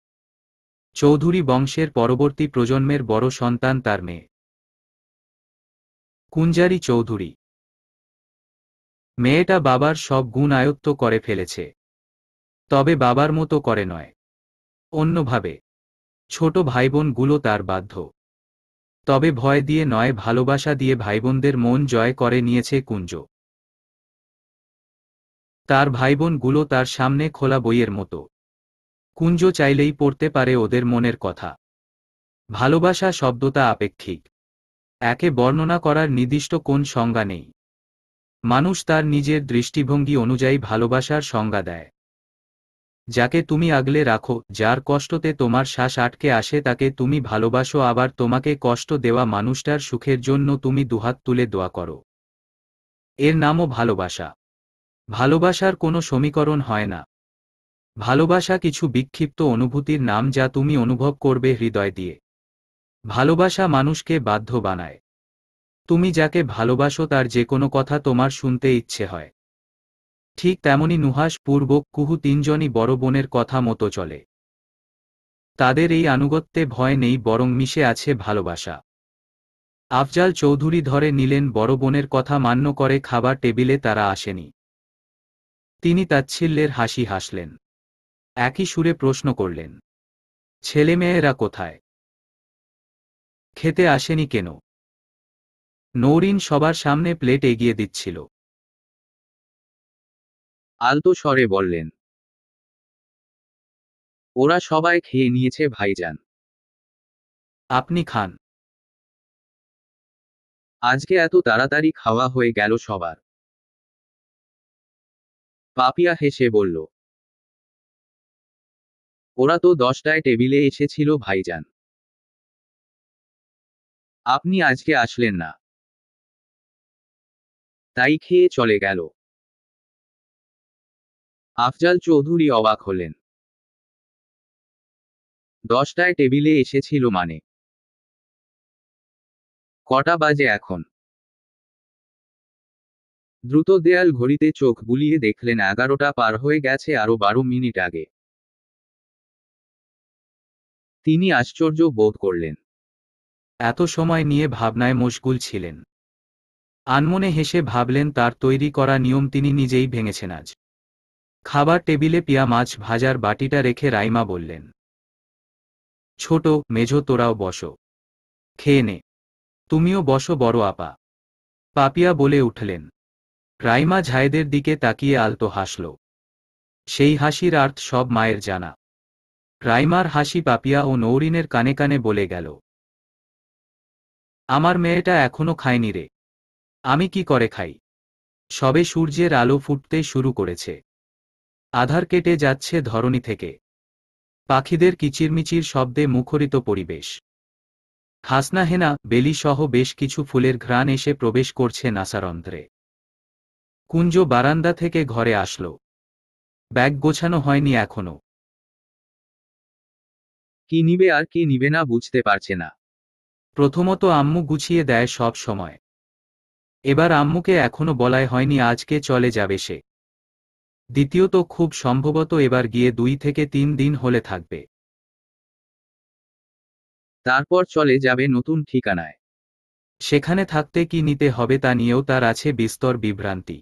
চৌধুরী বংশের পরবর্তী প্রজন্মের বড় সন্তান তার মেয়ে কুঞ্জারি চৌধুরী মেয়েটা বাবার সব গুণ আয়ত্ত করে ফেলেছে তবে বাবার মতো করে নয় অন্যভাবে ছোট গুলো তার বাধ্য তবে ভয় দিয়ে নয় ভালোবাসা দিয়ে ভাইবোনদের মন জয় করে নিয়েছে কুঞ্জ তার ভাইবোনগুলো তার সামনে খোলা বইয়ের মতো কুঞ্জ চাইলেই পড়তে পারে ওদের মনের কথা ভালোবাসা শব্দতা আপেক্ষিক একে বর্ণনা করার নির্দিষ্ট কোন সংজ্ঞা নেই মানুষ তার নিজের দৃষ্টিভঙ্গি অনুযায়ী ভালোবাসার সংজ্ঞা দেয় যাকে তুমি আগলে রাখো যার কষ্টতে তোমার শ্বাস আটকে আসে তাকে তুমি ভালোবাসো আবার তোমাকে কষ্ট দেওয়া মানুষটার সুখের জন্য তুমি দুহাত তুলে দোয়া করো এর নামও ভালোবাসা ভালোবাসার কোনো সমীকরণ হয় না ভালোবাসা কিছু বিক্ষিপ্ত অনুভূতির নাম যা তুমি অনুভব করবে হৃদয় দিয়ে ভালোবাসা মানুষকে বাধ্য বানায় তুমি যাকে ভালোবাসো তার যে কোনো কথা তোমার শুনতে ইচ্ছে হয় ঠিক তেমনি নুহাস পূর্বক কুহু তিনজনই বড় বোনের কথা মতো চলে তাদের এই আনুগত্যে ভয় নেই বরং মিশে আছে ভালোবাসা আফজাল চৌধুরী ধরে নিলেন বড় বোনের কথা মান্য করে খাবার টেবিলে তারা আসেনি তিনি তাচ্ছিল্যের হাসি হাসলেন একই সুরে প্রশ্ন করলেন ছেলেমেয়েরা কোথায় খেতে আসেনি কেন নৌরিন সবার সামনে প্লেট এগিয়ে দিচ্ছিল আলতো স্বরে বললেন ওরা সবাই খেয়ে নিয়েছে ভাইজান আপনি খান আজকে এত তাড়াতাড়ি খাওয়া হয়ে গেল সবার পাপিয়া হেসে বলল ওরা তো দশটায় টেবিলে এসেছিল ভাইজান আপনি আজকে আসলেন না তাই খেয়ে চলে গেল আফজাল চৌধুরী অবাক হলেন দশটায় টেবিলে এসেছিল মানে কটা বাজে এখন দ্রুত দেয়াল ঘড়িতে চোখ বুলিয়ে দেখলেন এগারোটা পার হয়ে গেছে আরও বারো মিনিট আগে তিনি আশ্চর্য বোধ করলেন এত সময় নিয়ে ভাবনায় মশগুল ছিলেন আনমনে হেসে ভাবলেন তার তৈরি করা নিয়ম তিনি নিজেই ভেঙেছেন আজ খাবার টেবিলে পিয়া মাছ ভাজার বাটিটা রেখে রাইমা বললেন ছোট মেঝো তোরাও বসো খেয়ে নে তুমিও বসো বড় আপা পাপিয়া বলে উঠলেন রাইমা ঝায়েদের দিকে তাকিয়ে আলতো হাসল সেই হাসির আর্থ সব মায়ের জানা রাইমার হাসি পাপিয়া ও নৌরিনের কানে কানে বলে গেল আমার মেয়েটা এখনো খায়নি রে আমি কি করে খাই সবে সূর্যের আলো ফুটতে শুরু করেছে আধার কেটে যাচ্ছে ধরণী থেকে পাখিদের কিচিরমিচির শব্দে মুখরিত পরিবেশ হাসনাহেনা বেলিসহ বেশ কিছু ফুলের ঘ্রাণ এসে প্রবেশ করছে নাসারন্ধ্রে কুঞ্জ বারান্দা থেকে ঘরে আসলো ব্যাগ গোছানো হয়নি এখনো কি নিবে আর কি নিবে না বুঝতে পারছে না প্রথমত আম্মু গুছিয়ে দেয় সব সময় এবার আম্মুকে এখনো বলাই হয়নি আজকে চলে যাবে সে দ্বিতীয়ত খুব সম্ভবত এবার গিয়ে দুই থেকে তিন দিন হলে থাকবে তারপর চলে যাবে নতুন ঠিকানায় সেখানে থাকতে কি নিতে হবে তা নিয়েও তার আছে বিস্তর বিভ্রান্তি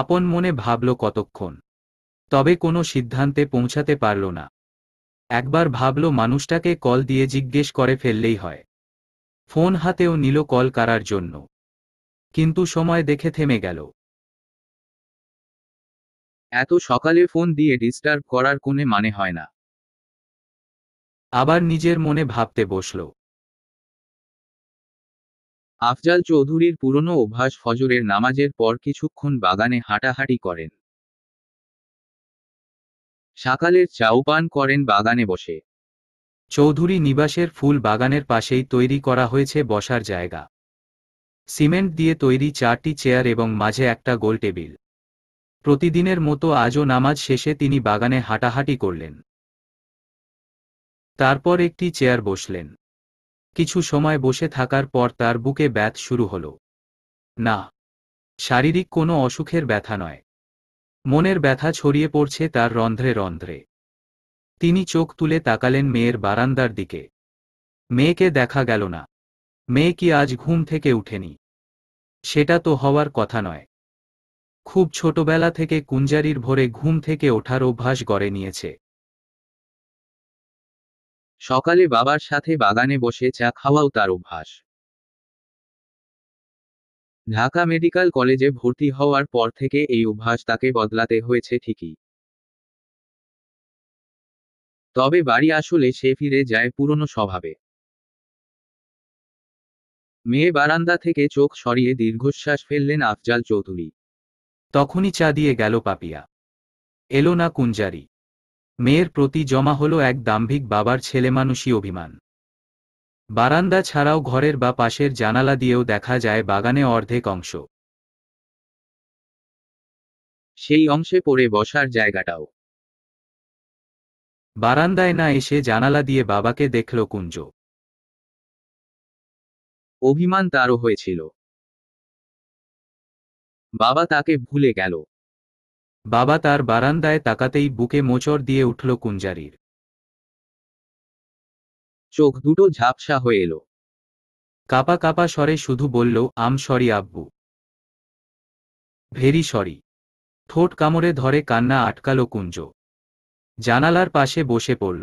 আপন মনে ভাবল কতক্ষণ তবে কোনো সিদ্ধান্তে পৌঁছাতে পারল না একবার ভাবল মানুষটাকে কল দিয়ে জিজ্ঞেস করে ফেললেই হয় ফোন হাতেও নিল কল করার জন্য কিন্তু সময় দেখে থেমে গেল এত সকালে ফোন দিয়ে ডিস্টার্ব করার কোনে মানে হয় না আবার নিজের মনে ভাবতে বসল আফজাল চৌধুরীর পুরনো অভ্যাস ফজরের নামাজের পর কিছুক্ষণ বাগানে হাঁটাহাঁটি করেন সকালের চাউ পান করেন বাগানে বসে চৌধুরী নিবাসের ফুল বাগানের পাশেই তৈরি করা হয়েছে বসার জায়গা সিমেন্ট দিয়ে তৈরি চারটি চেয়ার এবং মাঝে একটা গোল টেবিল প্রতিদিনের মতো আজও নামাজ শেষে তিনি বাগানে হাঁটাহাঁটি করলেন তারপর একটি চেয়ার বসলেন কিছু সময় বসে থাকার পর তার বুকে ব্যথ শুরু হল না শারীরিক কোনো অসুখের ব্যথা নয় মনের ব্যথা ছড়িয়ে পড়ছে তার রন্ধ্রে রন্ধ্রে তিনি চোখ তুলে তাকালেন মেয়ের বারান্দার দিকে মেয়েকে দেখা গেল না মেয়ে কি আজ ঘুম থেকে উঠেনি সেটা তো হওয়ার কথা নয় খুব ছোটবেলা থেকে কুঞ্জারির ভোরে ঘুম থেকে ওঠার অভ্যাস গড়ে নিয়েছে সকালে বাবার সাথে বাগানে বসে চা খাওয়াও তার অভ্যাস ঢাকা মেডিকেল কলেজে ভর্তি হওয়ার পর থেকে এই অভ্যাস তাকে বদলাতে হয়েছে ঠিকই তবে বাড়ি আসলে সে ফিরে যায় পুরনো স্বভাবে মেয়ে বারান্দা থেকে চোখ সরিয়ে দীর্ঘশ্বাস ফেললেন আফজাল চৌধুরী তখনই চা দিয়ে গেল পাপিয়া এলো না কুঞ্জারি মেয়ের প্রতি জমা হলো এক দাম্ভিক বাবার ছেলেমানুষী অভিমান বারান্দা ছাড়াও ঘরের বা পাশের জানালা দিয়েও দেখা যায় বাগানে অর্ধেক অংশ সেই অংশে পড়ে বসার জায়গাটাও বারান্দায় না এসে জানালা দিয়ে বাবাকে দেখল কুঞ্জ অভিমান তারও হয়েছিল বাবা তাকে ভুলে গেল বাবা তার বারান্দায় তাকাতেই বুকে মোচড় দিয়ে উঠল কুঞ্জারির চোখ দুটো ঝাপসা হয়ে এলো কাপা কাপা স্বরে শুধু বলল আম সরি আব্বু ভেরি সরি ঠোঁট কামড়ে ধরে কান্না আটকাল কুঞ্জ জানালার পাশে বসে পড়ল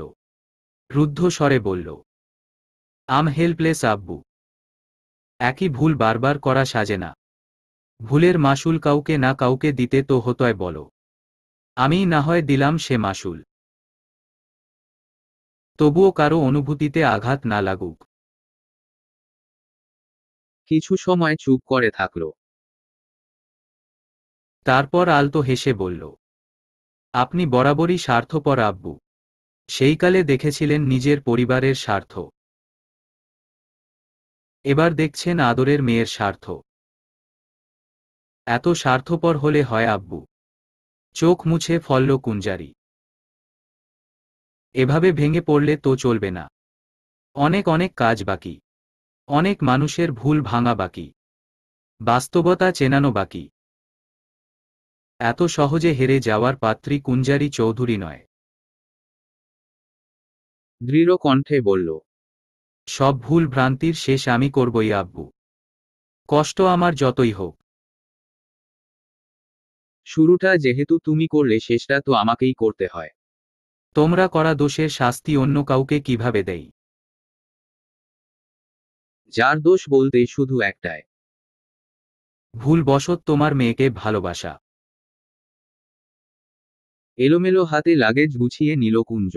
রুদ্ধ স্বরে বলল আম হেল্পলেস আব্বু একই ভুল বারবার করা সাজে না ভুলের মাসুল কাউকে না কাউকে দিতে তো হতয় বলো আমি না হয় দিলাম সে মাসুল তবুও কারো অনুভূতিতে আঘাত না লাগুক কিছু সময় চুপ করে থাকল তারপর আলতো হেসে বলল আপনি বরাবরই স্বার্থপর আব্বু সেইকালে দেখেছিলেন নিজের পরিবারের স্বার্থ এবার দেখছেন আদরের মেয়ের স্বার্থ এত স্বার্থপর হলে হয় আব্বু চোখ মুছে ফলল কুঞ্জারি এভাবে ভেঙে পড়লে তো চলবে না অনেক অনেক কাজ বাকি অনেক মানুষের ভুল ভাঙা বাকি বাস্তবতা চেনানো বাকি এত সহজে হেরে যাওয়ার পাত্রী কুঞ্জারি চৌধুরী নয় দৃঢ় কণ্ঠে বলল সব ভুল ভ্রান্তির শেষ আমি করবই আব্বু কষ্ট আমার যতই হোক শুরুটা যেহেতু তুমি করলে শেষটা তো আমাকেই করতে হয় তোমরা করা দোষের শাস্তি অন্য কাউকে কিভাবে দেই যার দোষ বলতে শুধু একটায় ভুলবশত তোমার মেয়েকে ভালোবাসা এলোমেলো হাতে লাগেজ গুছিয়ে নিল কুঞ্জ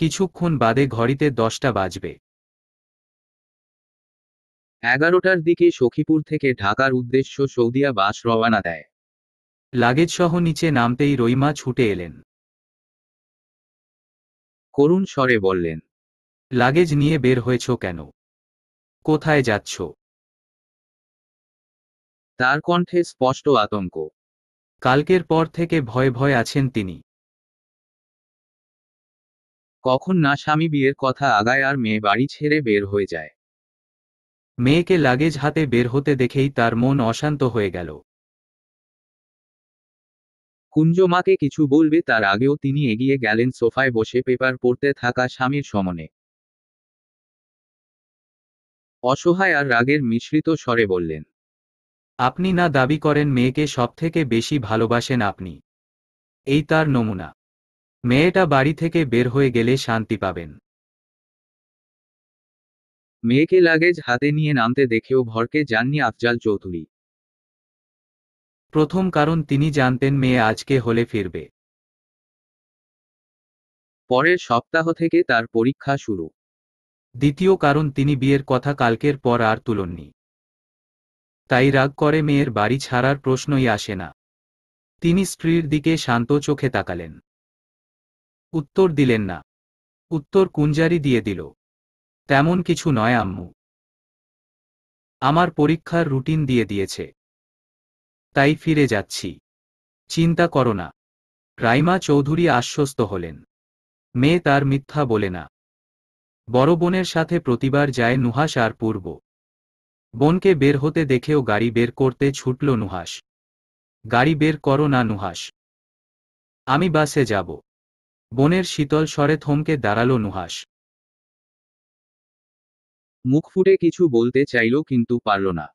কিছুক্ষণ বাদে ঘড়িতে দশটা বাজবে এগারোটার দিকে সখীপুর থেকে ঢাকার উদ্দেশ্য সৌদিয়া বাস রওয়ানা দেয় লাগেজসহ নিচে নামতেই রইমা ছুটে এলেন করুণ স্বরে বললেন লাগেজ নিয়ে বের হয়েছ কেন কোথায় যাচ্ছ তার কণ্ঠে স্পষ্ট আতঙ্ক কালকের পর থেকে ভয় ভয় আছেন তিনি কখন না স্বামী বিয়ের কথা আগায় আর মেয়ে বাড়ি ছেড়ে বের হয়ে যায় মেয়েকে লাগেজ হাতে বের হতে দেখেই তার মন অশান্ত হয়ে গেল কুঞ্জ মাকে কিছু বলবে তার আগেও তিনি এগিয়ে গেলেন সোফায় বসে পেপার পড়তে থাকা স্বামীর সমনে অসহায় আর রাগের মিশ্রিত স্বরে বললেন আপনি না দাবি করেন মেয়েকে সবথেকে বেশি ভালোবাসেন আপনি এই তার নমুনা মেয়েটা বাড়ি থেকে বের হয়ে গেলে শান্তি পাবেন মেয়েকে লাগেজ হাতে নিয়ে নামতে দেখেও ভরকে যাননি আফজাল চৌধুরী প্রথম কারণ তিনি জানতেন মেয়ে আজকে হলে ফিরবে পরের সপ্তাহ থেকে তার পরীক্ষা শুরু দ্বিতীয় কারণ তিনি বিয়ের কথা কালকের পর আর তুলননি তাই রাগ করে মেয়ের বাড়ি ছাড়ার প্রশ্নই আসে না তিনি স্ত্রীর দিকে শান্ত চোখে তাকালেন উত্তর দিলেন না উত্তর কুঞ্জারি দিয়ে দিল তেমন কিছু নয় আম্মু আমার পরীক্ষার রুটিন দিয়ে দিয়েছে তাই ফিরে যাচ্ছি চিন্তা করো না রাইমা চৌধুরী আশ্বস্ত হলেন মেয়ে তার মিথ্যা বলে না বড় বোনের সাথে প্রতিবার যায় নুহাস আর পূর্ব বোনকে বের হতে দেখেও গাড়ি বের করতে ছুটল নুহাস গাড়ি বের করো না নুহাস আমি বাসে যাব বনের শীতল স্বরে থমকে দাঁড়ালো নুহাস মুখ ফুটে কিছু বলতে চাইল কিন্তু পারল না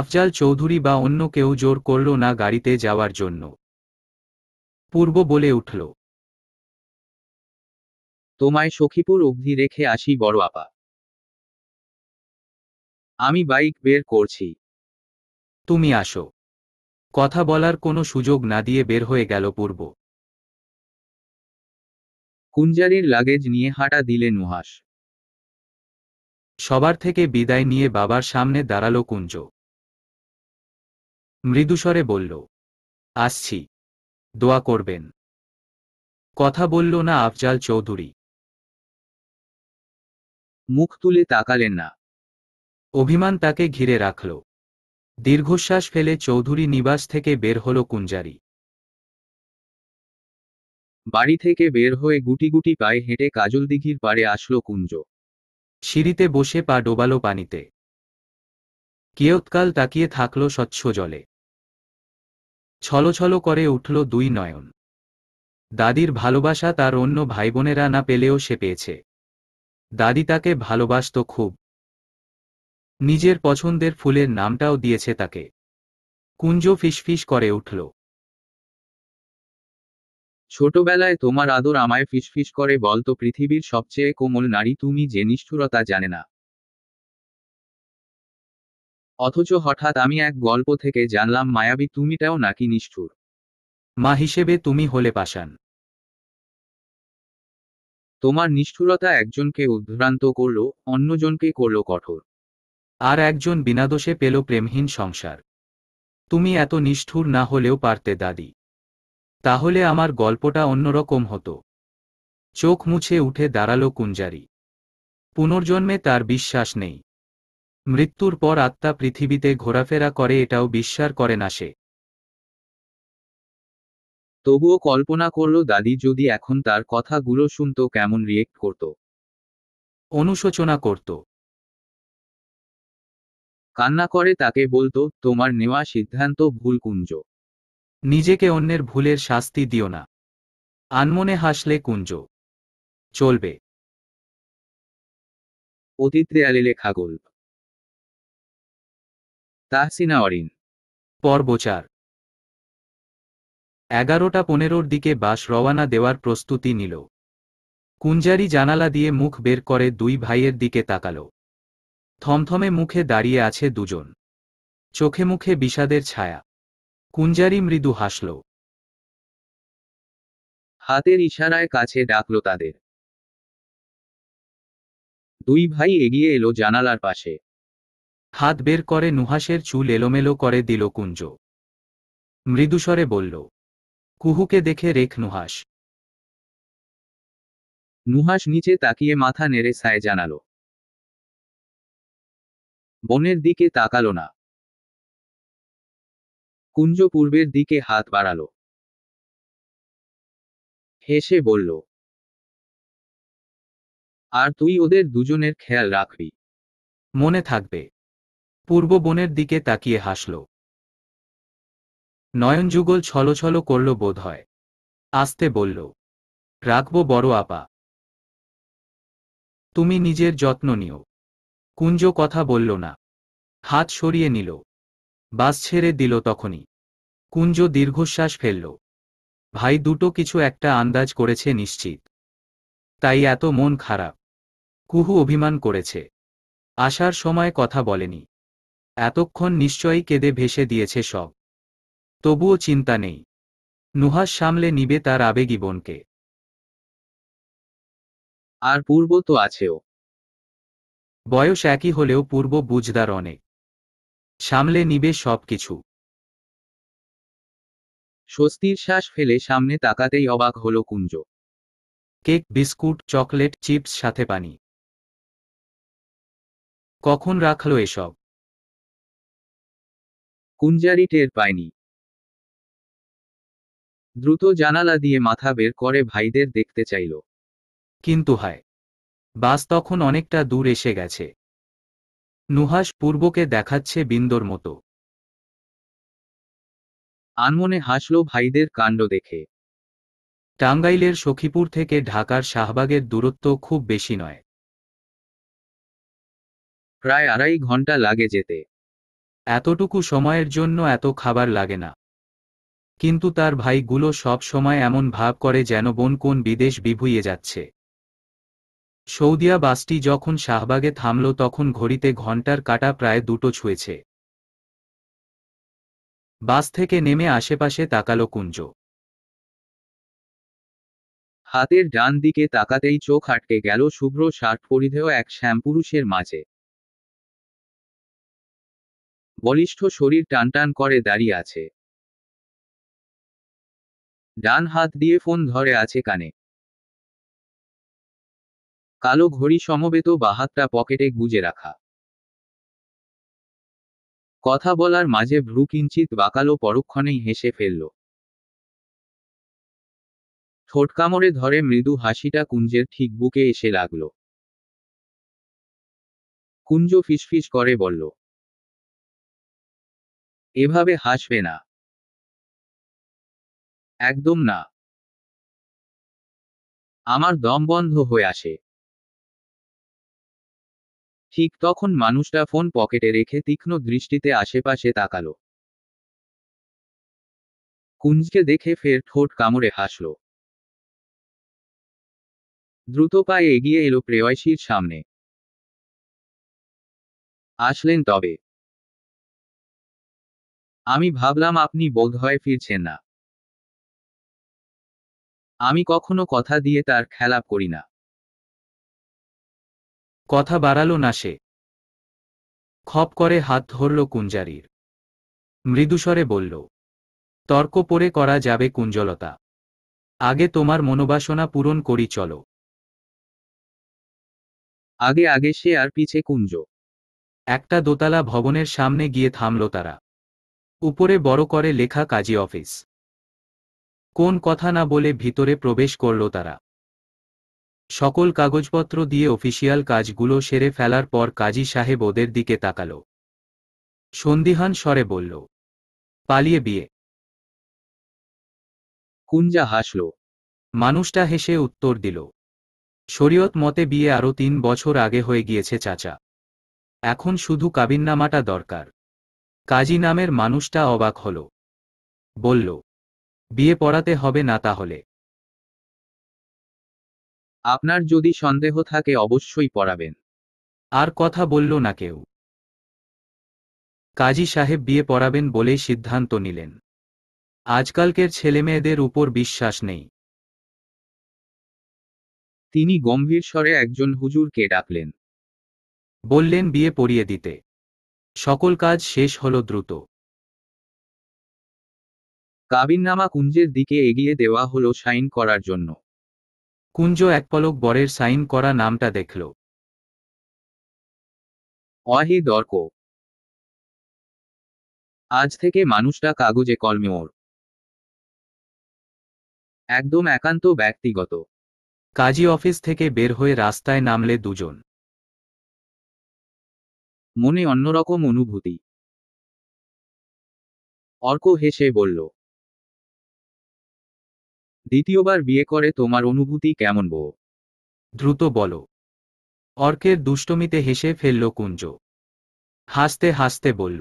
আফজাল চৌধুরী বা অন্য কেউ জোর করল না গাড়িতে যাওয়ার জন্য পূর্ব বলে উঠল তোমায় সখীপুর অবধি রেখে আসি বড় আপা আমি বাইক বের করছি তুমি আসো কথা বলার কোনো সুযোগ না দিয়ে বের হয়ে গেল পূর্ব কুঞ্জারির লাগেজ নিয়ে হাঁটা দিলে নুহাস সবার থেকে বিদায় নিয়ে বাবার সামনে দাঁড়ালো কুঞ্জ মৃদুস্বরে বলল আসছি দোয়া করবেন কথা বলল না আফজাল চৌধুরী মুখ তুলে তাকালেন না অভিমান তাকে ঘিরে রাখল দীর্ঘশ্বাস ফেলে চৌধুরী নিবাস থেকে বের হল কুঞ্জারি বাড়ি থেকে বের হয়ে গুটি গুটি পায়ে হেঁটে কাজল দিঘির পাড়ে আসলো কুঞ্জ সিঁড়িতে বসে পা ডোবালো পানিতে কিয়ৎকাল তাকিয়ে থাকলো স্বচ্ছ জলে ছলছল করে উঠল দুই নয়ন দাদির ভালোবাসা তার অন্য ভাই বোনেরা না পেলেও সে পেয়েছে দাদি তাকে ভালোবাসত খুব নিজের পছন্দের ফুলের নামটাও দিয়েছে তাকে কুঞ্জ ফিসফিস করে উঠল ছোটবেলায় তোমার আদর আমায় ফিসফিস করে বলতো পৃথিবীর সবচেয়ে কোমল নারী তুমি যে নিষ্ঠুরতা জানে না অথচ হঠাৎ আমি এক গল্প থেকে জানলাম মায়াবী তুমিটাও নাকি নিষ্ঠুর মা হিসেবে তুমি হলে পাশান তোমার নিষ্ঠুরতা একজনকে উদ্ভ্রান্ত করল অন্যজনকে করল কঠোর আর একজন বিনাদোষে পেল প্রেমহীন সংসার তুমি এত নিষ্ঠুর না হলেও পারতে দাদি তাহলে আমার গল্পটা অন্যরকম হতো চোখ মুছে উঠে দাঁড়ালো কুঞ্জারি পুনর্জন্মে তার বিশ্বাস নেই মৃত্যুর পর আত্মা পৃথিবীতে ঘোরাফেরা করে এটাও বিশ্বাস করে না সে তবুও কল্পনা করল দাদি যদি এখন তার কথাগুলো শুনত কেমন রিয়েক্ট করত অনুশোচনা করত কান্না করে তাকে বলতো তোমার নেওয়া সিদ্ধান্ত ভুল কুঞ্জ নিজেকে অন্যের ভুলের শাস্তি দিও না আনমনে হাসলে কুঞ্জ চলবে অতীত রেয়ালে লেখা গল্প তাহসিনা অরিন পর্ব এগারোটা পনেরোর দিকে বাস রওয়ানা দেওয়ার প্রস্তুতি নিল কুঞ্জারি জানালা দিয়ে মুখ বের করে দুই ভাইয়ের দিকে তাকাল থমথমে মুখে দাঁড়িয়ে আছে দুজন চোখে মুখে বিষাদের ছায়া কুঞ্জারি মৃদু হাসল হাতের ইশারায় কাছে ডাকল তাদের দুই ভাই এগিয়ে এলো জানালার পাশে হাত বের করে নুহাসের চুল এলোমেলো করে দিল কুঞ্জ মৃদুস্বরে বলল কুহুকে দেখে রেখ নুহাস নুহাস নিচে তাকিয়ে মাথা নেড়ে সায় জানালো বনের দিকে তাকালো না কুঞ্জ পূর্বের দিকে হাত বাড়াল হেসে বলল আর তুই ওদের দুজনের খেয়াল রাখবি মনে থাকবে পূর্ব বনের দিকে তাকিয়ে হাসল নয়নযুগল ছলছল করল বোধ হয় আসতে বলল রাখব বড় আপা তুমি নিজের যত্ন নিও কুঞ্জ কথা বলল না হাত সরিয়ে নিল বাস ছেড়ে দিল তখনই কুঞ্জ দীর্ঘশ্বাস ফেলল ভাই দুটো কিছু একটা আন্দাজ করেছে নিশ্চিত তাই এত মন খারাপ কুহু অভিমান করেছে আসার সময় কথা বলেনি এতক্ষণ নিশ্চয়ই কেঁদে ভেসে দিয়েছে সব তবুও চিন্তা নেই নুহাস সামলে নিবে তার আবেগী বোনকে আর পূর্ব তো আছেও বয়স একই হলেও পূর্ব বুঝদার অনেক সামলে নিবে সব কিছু স্বস্তির শ্বাস ফেলে সামনে তাকাতেই অবাক হলো Kunja cake biscuit chocolate chips সাথে পানি কখন রাখলো এসব কুঞ্জারি টের পায়নি দ্রুত জানালা দিয়ে মাথা বের করে ভাইদের দেখতে চাইল কিন্তু হায় বাস তখন অনেকটা দূর এসে গেছে নুহাস পূর্বকে দেখাচ্ছে বিন্দর মতো আনমনে হাসল ভাইদের কাণ্ড দেখে টাঙ্গাইলের সখীপুর থেকে ঢাকার শাহবাগের দূরত্ব খুব বেশি নয় প্রায় আড়াই ঘন্টা লাগে যেতে এতটুকু সময়ের জন্য এত খাবার লাগে না কিন্তু তার ভাইগুলো সব সময় এমন ভাব করে যেন বোন কোন বিদেশ বিভুইয়ে যাচ্ছে সৌদিয়া বাসটি যখন শাহবাগে থামল তখন ঘড়িতে ঘন্টার কাটা প্রায় দুটো ছুঁয়েছে বাস থেকে নেমে আশেপাশে তাকালো কুঞ্জ হাতের ডান দিকে তাকাতেই চোখ আটকে গেল শুভ্র শার্ট পরিধেয় এক শ্যামপুরুষের মাঝে বলিষ্ঠ শরীর টানটান করে দাঁড়িয়ে আছে ডান হাত দিয়ে ফোন ধরে আছে কানে কালো ঘড়ি সমবেত বাহাতটা পকেটে গুজে রাখা কথা বলার মাঝে ভ্রু কিঞ্চিত বাকালো পরক্ষণেই হেসে ফেলল ঠোঁট কামড়ে ধরে মৃদু হাসিটা কুঞ্জের ঠিক বুকে এসে লাগল কুঞ্জ ফিসফিস করে বলল এভাবে হাসবে না একদম না আমার দম বন্ধ হয়ে আসে ঠিক তখন মানুষটা ফোন পকেটে রেখে তীক্ষ্ণ দৃষ্টিতে আশেপাশে তাকালো কুঞ্জকে দেখে ফের ঠোঁট কামড়ে হাসল দ্রুত পায়ে এগিয়ে এলো প্রেয়সীর সামনে আসলেন তবে আমি ভাবলাম আপনি বোধহয় ফিরছেন না আমি কখনো কথা দিয়ে তার খেলাপ করি না কথা বাড়ালো না সে খপ করে হাত ধরল কুঞ্জারির মৃদুস্বরে বলল তর্ক পরে করা যাবে কুঞ্জলতা আগে তোমার মনোবাসনা পূরণ করি চলো আগে আগে সে আর পিছে কুঞ্জ একটা দোতলা ভবনের সামনে গিয়ে থামল তারা উপরে বড় করে লেখা কাজী অফিস কোন কথা না বলে ভিতরে প্রবেশ করল তারা সকল কাগজপত্র দিয়ে অফিসিয়াল কাজগুলো সেরে ফেলার পর কাজী সাহেব ওদের দিকে তাকাল সন্দিহান স্বরে বলল পালিয়ে বিয়ে কুঞ্জা হাসল মানুষটা হেসে উত্তর দিল শরীয়ত মতে বিয়ে আরও তিন বছর আগে হয়ে গিয়েছে চাচা এখন শুধু কাবিননামাটা দরকার কাজী নামের মানুষটা অবাক হল বলল বিয়ে পড়াতে হবে না তাহলে আপনার যদি সন্দেহ থাকে অবশ্যই পড়াবেন আর কথা বলল না কেউ কাজী সাহেব বিয়ে পড়াবেন বলেই সিদ্ধান্ত নিলেন আজকালকের ছেলেমেয়েদের উপর বিশ্বাস নেই তিনি গম্ভীর স্বরে একজন হুজুরকে ডাকলেন বললেন বিয়ে পড়িয়ে দিতে সকল কাজ শেষ হল দ্রুত কাবিননামা কুঞ্জের দিকে এগিয়ে দেওয়া হল সাইন করার জন্য কুঞ্জ এক পলক বরের সাইন করা নামটা দেখল অহি দর্ক আজ থেকে মানুষটা কাগজে কলমে ওর একদম একান্ত ব্যক্তিগত কাজী অফিস থেকে বের হয়ে রাস্তায় নামলে দুজন মনে অন্যরকম অনুভূতি অর্ক হেসে বলল দ্বিতীয়বার বিয়ে করে তোমার অনুভূতি কেমন বউ দ্রুত বলো অর্কের দুষ্টমিতে হেসে ফেলল কুঞ্জ হাসতে হাসতে বলল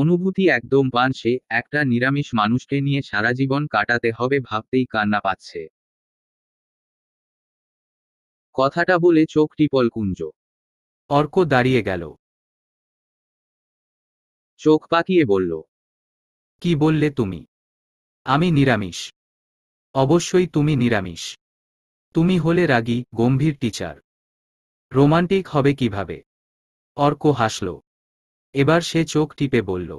অনুভূতি একদম পানসে একটা নিরামিষ মানুষকে নিয়ে সারা জীবন কাটাতে হবে ভাবতেই কান্না পাচ্ছে কথাটা বলে চোখ টিপল কুঞ্জ অর্ক দাঁড়িয়ে গেল চোখ পাকিয়ে বলল কি বললে তুমি আমি নিরামিষ অবশ্যই তুমি নিরামিষ তুমি হলে রাগী গম্ভীর টিচার রোমান্টিক হবে কিভাবে অর্ক হাসল এবার সে চোখ টিপে বলল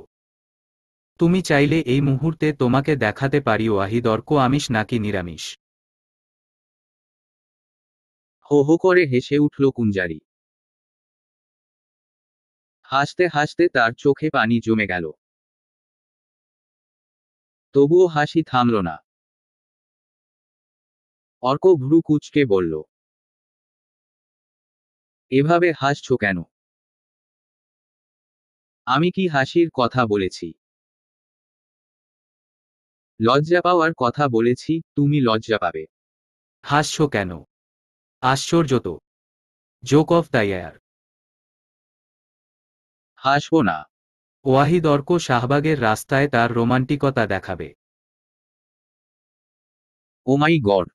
তুমি চাইলে এই মুহূর্তে তোমাকে দেখাতে পারি ওয়াহিদ অর্ক আমিষ নাকি নিরামিষ হো হো করে হেসে উঠল কুঞ্জারি হাসতে হাসতে তার চোখে পানি জমে গেল তবুও হাসি থামল না অর্ক ভ্রু কুচকে বলল এভাবে হাসছ কেন আমি কি হাসির কথা বলেছি লজ্জা পাওয়ার কথা বলেছি তুমি লজ্জা পাবে হাসছ কেন আশ্চর্য তো জোক অফ দ্য ইয়ার হাসব না ওয়াহিদ অর্ক শাহবাগের রাস্তায় তার রোমান্টিকতা দেখাবে ওমাই oh গড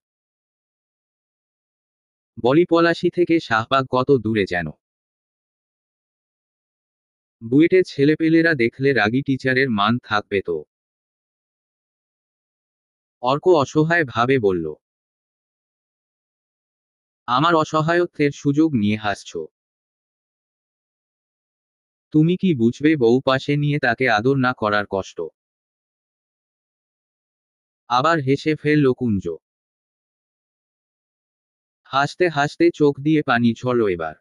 বলিপলাশি থেকে শাহবাগ কত দূরে যেন বুয়েটের ছেলেপেলেরা দেখলে রাগী টিচারের মান থাকবে তো অর্ক অসহায় ভাবে বলল আমার অসহায়ত্বের সুযোগ নিয়ে হাসছো তুমি কি বুঝবে বউ পাশে নিয়ে তাকে আদর না করার কষ্ট আবার হেসে ফেলল কুঞ্জ হাসতে হাসতে চোখ দিয়ে পানি ছড়ল এবার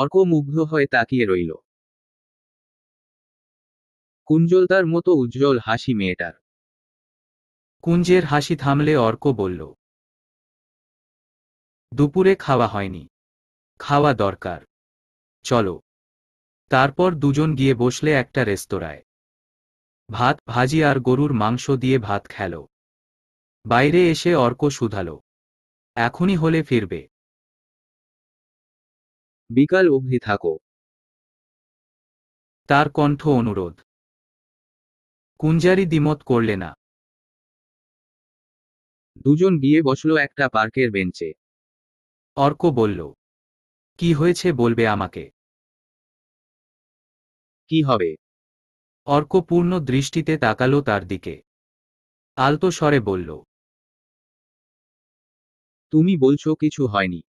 অর্ক মুগ্ধ হয়ে তাকিয়ে রইল কুঞ্জল তার মতো উজ্জ্বল হাসি মেয়েটার কুঞ্জের হাসি থামলে অর্ক বলল দুপুরে খাওয়া হয়নি খাওয়া দরকার চলো তারপর দুজন গিয়ে বসলে একটা রেস্তোরাঁয় ভাত ভাজি আর গরুর মাংস দিয়ে ভাত খেল বাইরে এসে অর্ক শুধাল এখনই হলে ফিরবে বিকাল অবধি থাকো তার কণ্ঠ অনুরোধ কুঞ্জারি দ্বিমত করলে না দুজন গিয়ে বসল একটা পার্কের বেঞ্চে অর্ক বলল কি হয়েছে বলবে আমাকে কি হবে অর্কপূর্ণ দৃষ্টিতে তাকালো তার দিকে আলতো স্বরে বলল তুমি বলছো কিছু হয়নি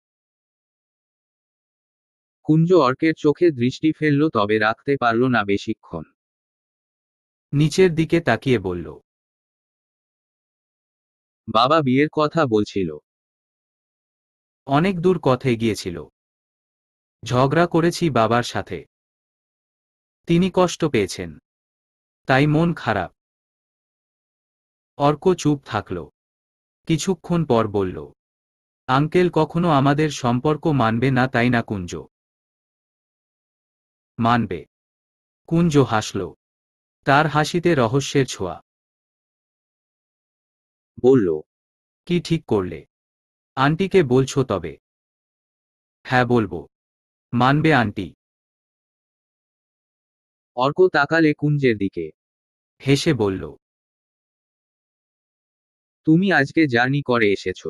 কুঞ্জ অর্কের চোখে দৃষ্টি ফেলল তবে রাখতে পারল না বেশিক্ষণ নিচের দিকে তাকিয়ে বলল বাবা বিয়ের কথা বলছিল অনেক দূর কথা গিয়েছিল ঝগড়া করেছি বাবার সাথে তিনি কষ্ট পেয়েছেন তাই মন খারাপ অর্ক চুপ থাকল কিছুক্ষণ পর বলল আঙ্কেল কখনো আমাদের সম্পর্ক মানবে না তাই না কুঞ্জ মানবে কুঞ্জ হাসল তার হাসিতে রহস্যের ছোঁয়া বলল কি ঠিক করলে আন্টিকে বলছো তবে হ্যাঁ বলবো মানবে আন্টি অর্ক তাকালে কুঞ্জের দিকে হেসে বলল তুমি আজকে জার্নি করে এসেছ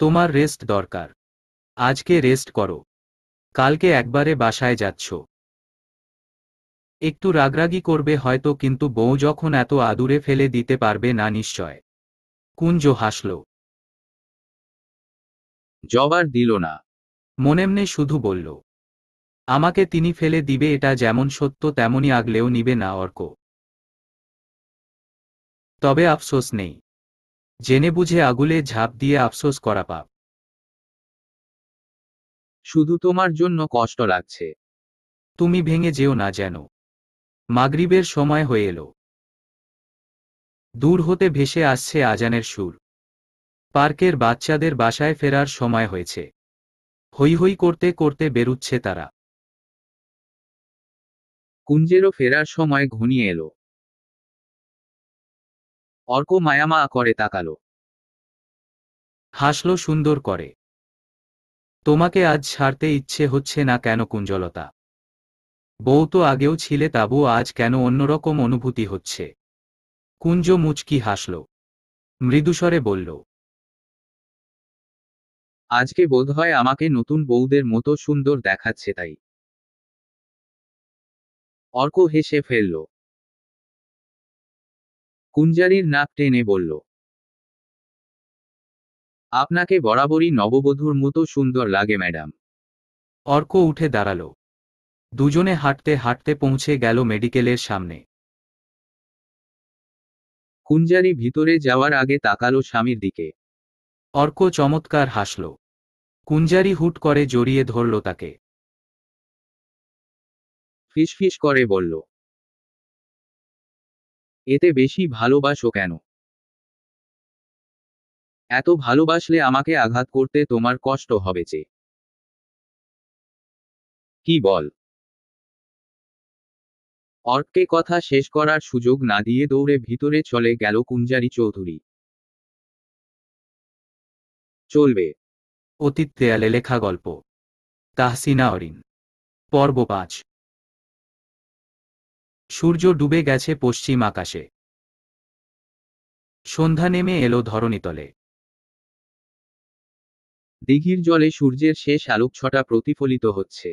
তোমার রেস্ট দরকার আজকে রেস্ট করো কালকে একবারে বাসায় যাচ্ছ একটু রাগরাগি করবে হয়তো কিন্তু বউ যখন এত আদুরে ফেলে দিতে পারবে না নিশ্চয় কুঞ্জ হাসল জবার দিল না মনেমনে শুধু বলল আমাকে তিনি ফেলে দিবে এটা যেমন সত্য তেমনই আগলেও নিবে না অর্ক তবে আফসোস নেই জেনে বুঝে আগুলে ঝাঁপ দিয়ে আফসোস করা পাপ শুধু তোমার জন্য কষ্ট লাগছে তুমি ভেঙে যেও না যেন মাগরিবের সময় হয়ে এলো দূর হতে ভেসে আসছে আজানের সুর পার্কের বাচ্চাদের বাসায় ফেরার সময় হয়েছে হৈ হৈ করতে করতে বেরুচ্ছে তারা কুঞ্জেরও ফেরার সময় ঘনিয়ে এলো অর্ক মায়ামা করে তাকালো হাসলো সুন্দর করে তোমাকে আজ ছাড়তে ইচ্ছে হচ্ছে না কেন কুঞ্জলতা বউ তো আগেও ছিলে তাবু আজ কেন অন্যরকম অনুভূতি হচ্ছে কুঞ্জ মুচকি হাসল মৃদুস্বরে বলল আজকে বোধ হয় আমাকে নতুন বউদের মতো সুন্দর দেখাচ্ছে তাই অর্ক হেসে ফেলল কুঞ্জারির নাক টেনে বলল আপনাকে বরাবরই নববধূর মতো সুন্দর লাগে ম্যাডাম অর্ক উঠে দাঁড়াল দুজনে হাঁটতে হাঁটতে পৌঁছে গেল মেডিকেলের সামনে কুঞ্জারি ভিতরে যাওয়ার আগে তাকালো স্বামীর দিকে অর্ক চমৎকার হাসল কুঞ্জারি হুট করে জড়িয়ে ধরল তাকে ফিসফিস করে বলল এতে বেশি ভালোবাসো কেন এত ভালোবাসলে আমাকে আঘাত করতে তোমার কষ্ট হবে যে কি বল অর্ককে কথা শেষ করার সুযোগ না দিয়ে দৌড়ে ভিতরে চলে গেল কুঞ্জারি চৌধুরী চলবে অতীত দেয়ালে লেখা গল্প তাহসিনা অরিন পর্ব পাঁচ সূর্য ডুবে গেছে পশ্চিম আকাশে সন্ধ্যা নেমে এলো ধরণীতলে দিঘির জলে সূর্যের শেষ আলোক ছটা প্রতিফলিত হচ্ছে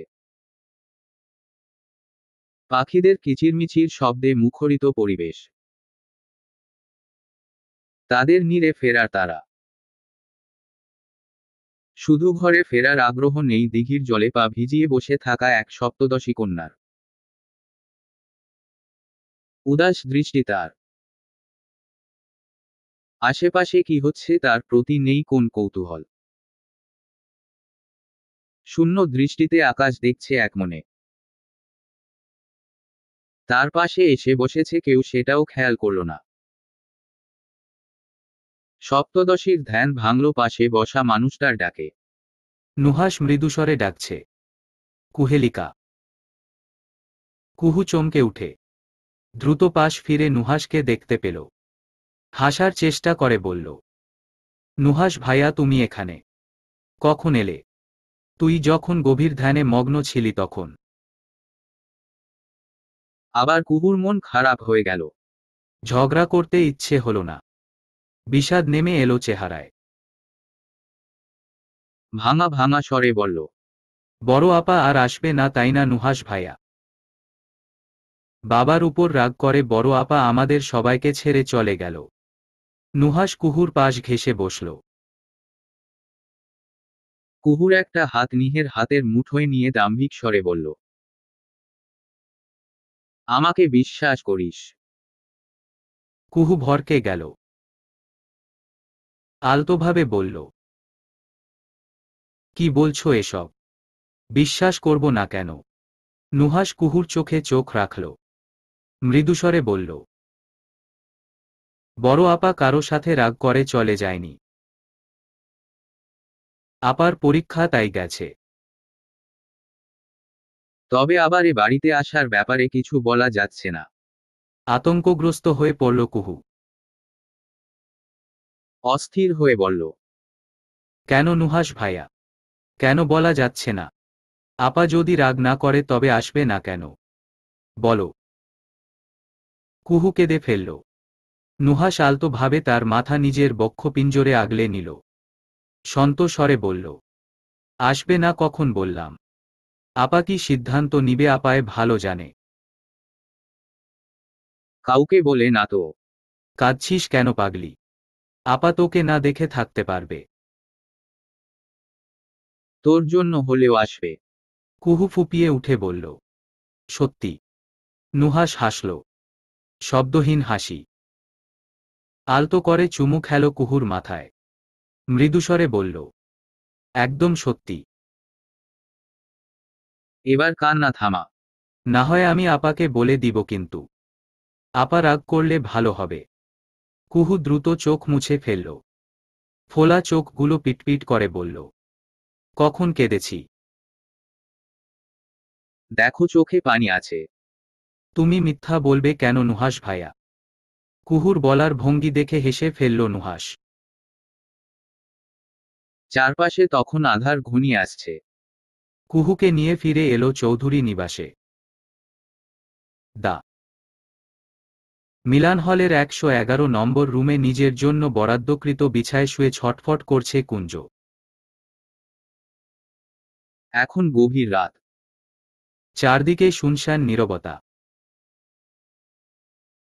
পাখিদের কিচিরমিচির শব্দে মুখরিত পরিবেশ তাদের নিরে ফেরার তারা শুধু ঘরে ফেরার আগ্রহ নেই দিঘির জলে পা ভিজিয়ে বসে থাকা এক সপ্তদশী কন্যার উদাস দৃষ্টি তার আশেপাশে কি হচ্ছে তার প্রতি নেই কোন কৌতূহল শূন্য দৃষ্টিতে আকাশ দেখছে এক মনে তার পাশে এসে বসেছে কেউ সেটাও খেয়াল করল না সপ্তদশীর ধ্যান ভাঙল পাশে বসা মানুষটার ডাকে নুহাস মৃদুস্বরে ডাকছে কুহেলিকা কুহু চমকে উঠে দ্রুত পাশ ফিরে নুহাসকে দেখতে পেল হাসার চেষ্টা করে বলল নুহাস ভাইয়া তুমি এখানে কখন এলে তুই যখন গভীর ধ্যানে মগ্ন ছিলি তখন আবার কুহুর মন খারাপ হয়ে গেল ঝগড়া করতে ইচ্ছে হল না বিষাদ নেমে এলো চেহারায় ভাঙা ভাঙা স্বরে বলল বড় আপা আর আসবে না তাই না নুহাস ভাইয়া বাবার উপর রাগ করে বড় আপা আমাদের সবাইকে ছেড়ে চলে গেল নুহাস কুহুর পাশ ঘেসে বসল কুহুর একটা হাত নিহের হাতের মুঠোয় নিয়ে দাম্ভিক স্বরে বলল আমাকে বিশ্বাস করিস কুহু ভরকে গেল আলতোভাবে বলল কি বলছো এসব বিশ্বাস করব না কেন নুহাস কুহুর চোখে চোখ রাখল মৃদুস্বরে বলল বড় আপা কারো সাথে রাগ করে চলে যায়নি আপার পরীক্ষা তাই গেছে তবে আবার এ বাড়িতে আসার ব্যাপারে কিছু বলা যাচ্ছে না আতঙ্কগ্রস্ত হয়ে পড়ল কুহু অস্থির হয়ে বলল কেন নুহাস ভাইয়া কেন বলা যাচ্ছে না আপা যদি রাগ না করে তবে আসবে না কেন বলো কুহু কেঁদে ফেলল নুহা শালতোভাবে তার মাথা নিজের বক্ষপিঞ্জরে আগলে নিল সন্তোষরে বলল আসবে না কখন বললাম আপা কি সিদ্ধান্ত নিবে আপায় ভালো জানে কাউকে বলে না তো কাঁদছিস কেন পাগলি আপা তোকে না দেখে থাকতে পারবে তোর জন্য হলেও আসবে কুহু ফুপিয়ে উঠে বলল সত্যি নুহাস হাসল শব্দহীন হাসি আলতো করে চুমু খেল কুহুর মাথায় মৃদুস্বরে বলল একদম সত্যি এবার কান্না থামা না হয় আমি আপাকে বলে দিব কিন্তু আপা রাগ করলে ভালো হবে কুহু দ্রুত চোখ মুছে ফেলল ফোলা চোখগুলো পিটপিট করে বলল কখন কেঁদেছি দেখো চোখে পানি আছে তুমি মিথ্যা বলবে কেন নুহাস ভাইয়া কুহুর বলার ভঙ্গি দেখে হেসে ফেলল নুহাস চারপাশে তখন আধার ঘুনি আসছে কুহুকে নিয়ে ফিরে এলো চৌধুরী নিবাসে দা মিলান হলের একশো এগারো নম্বর রুমে নিজের জন্য বরাদ্দকৃত বিছায় শুয়ে ছটফট করছে কুঞ্জ এখন গভীর রাত চারদিকে শুনশান নিরবতা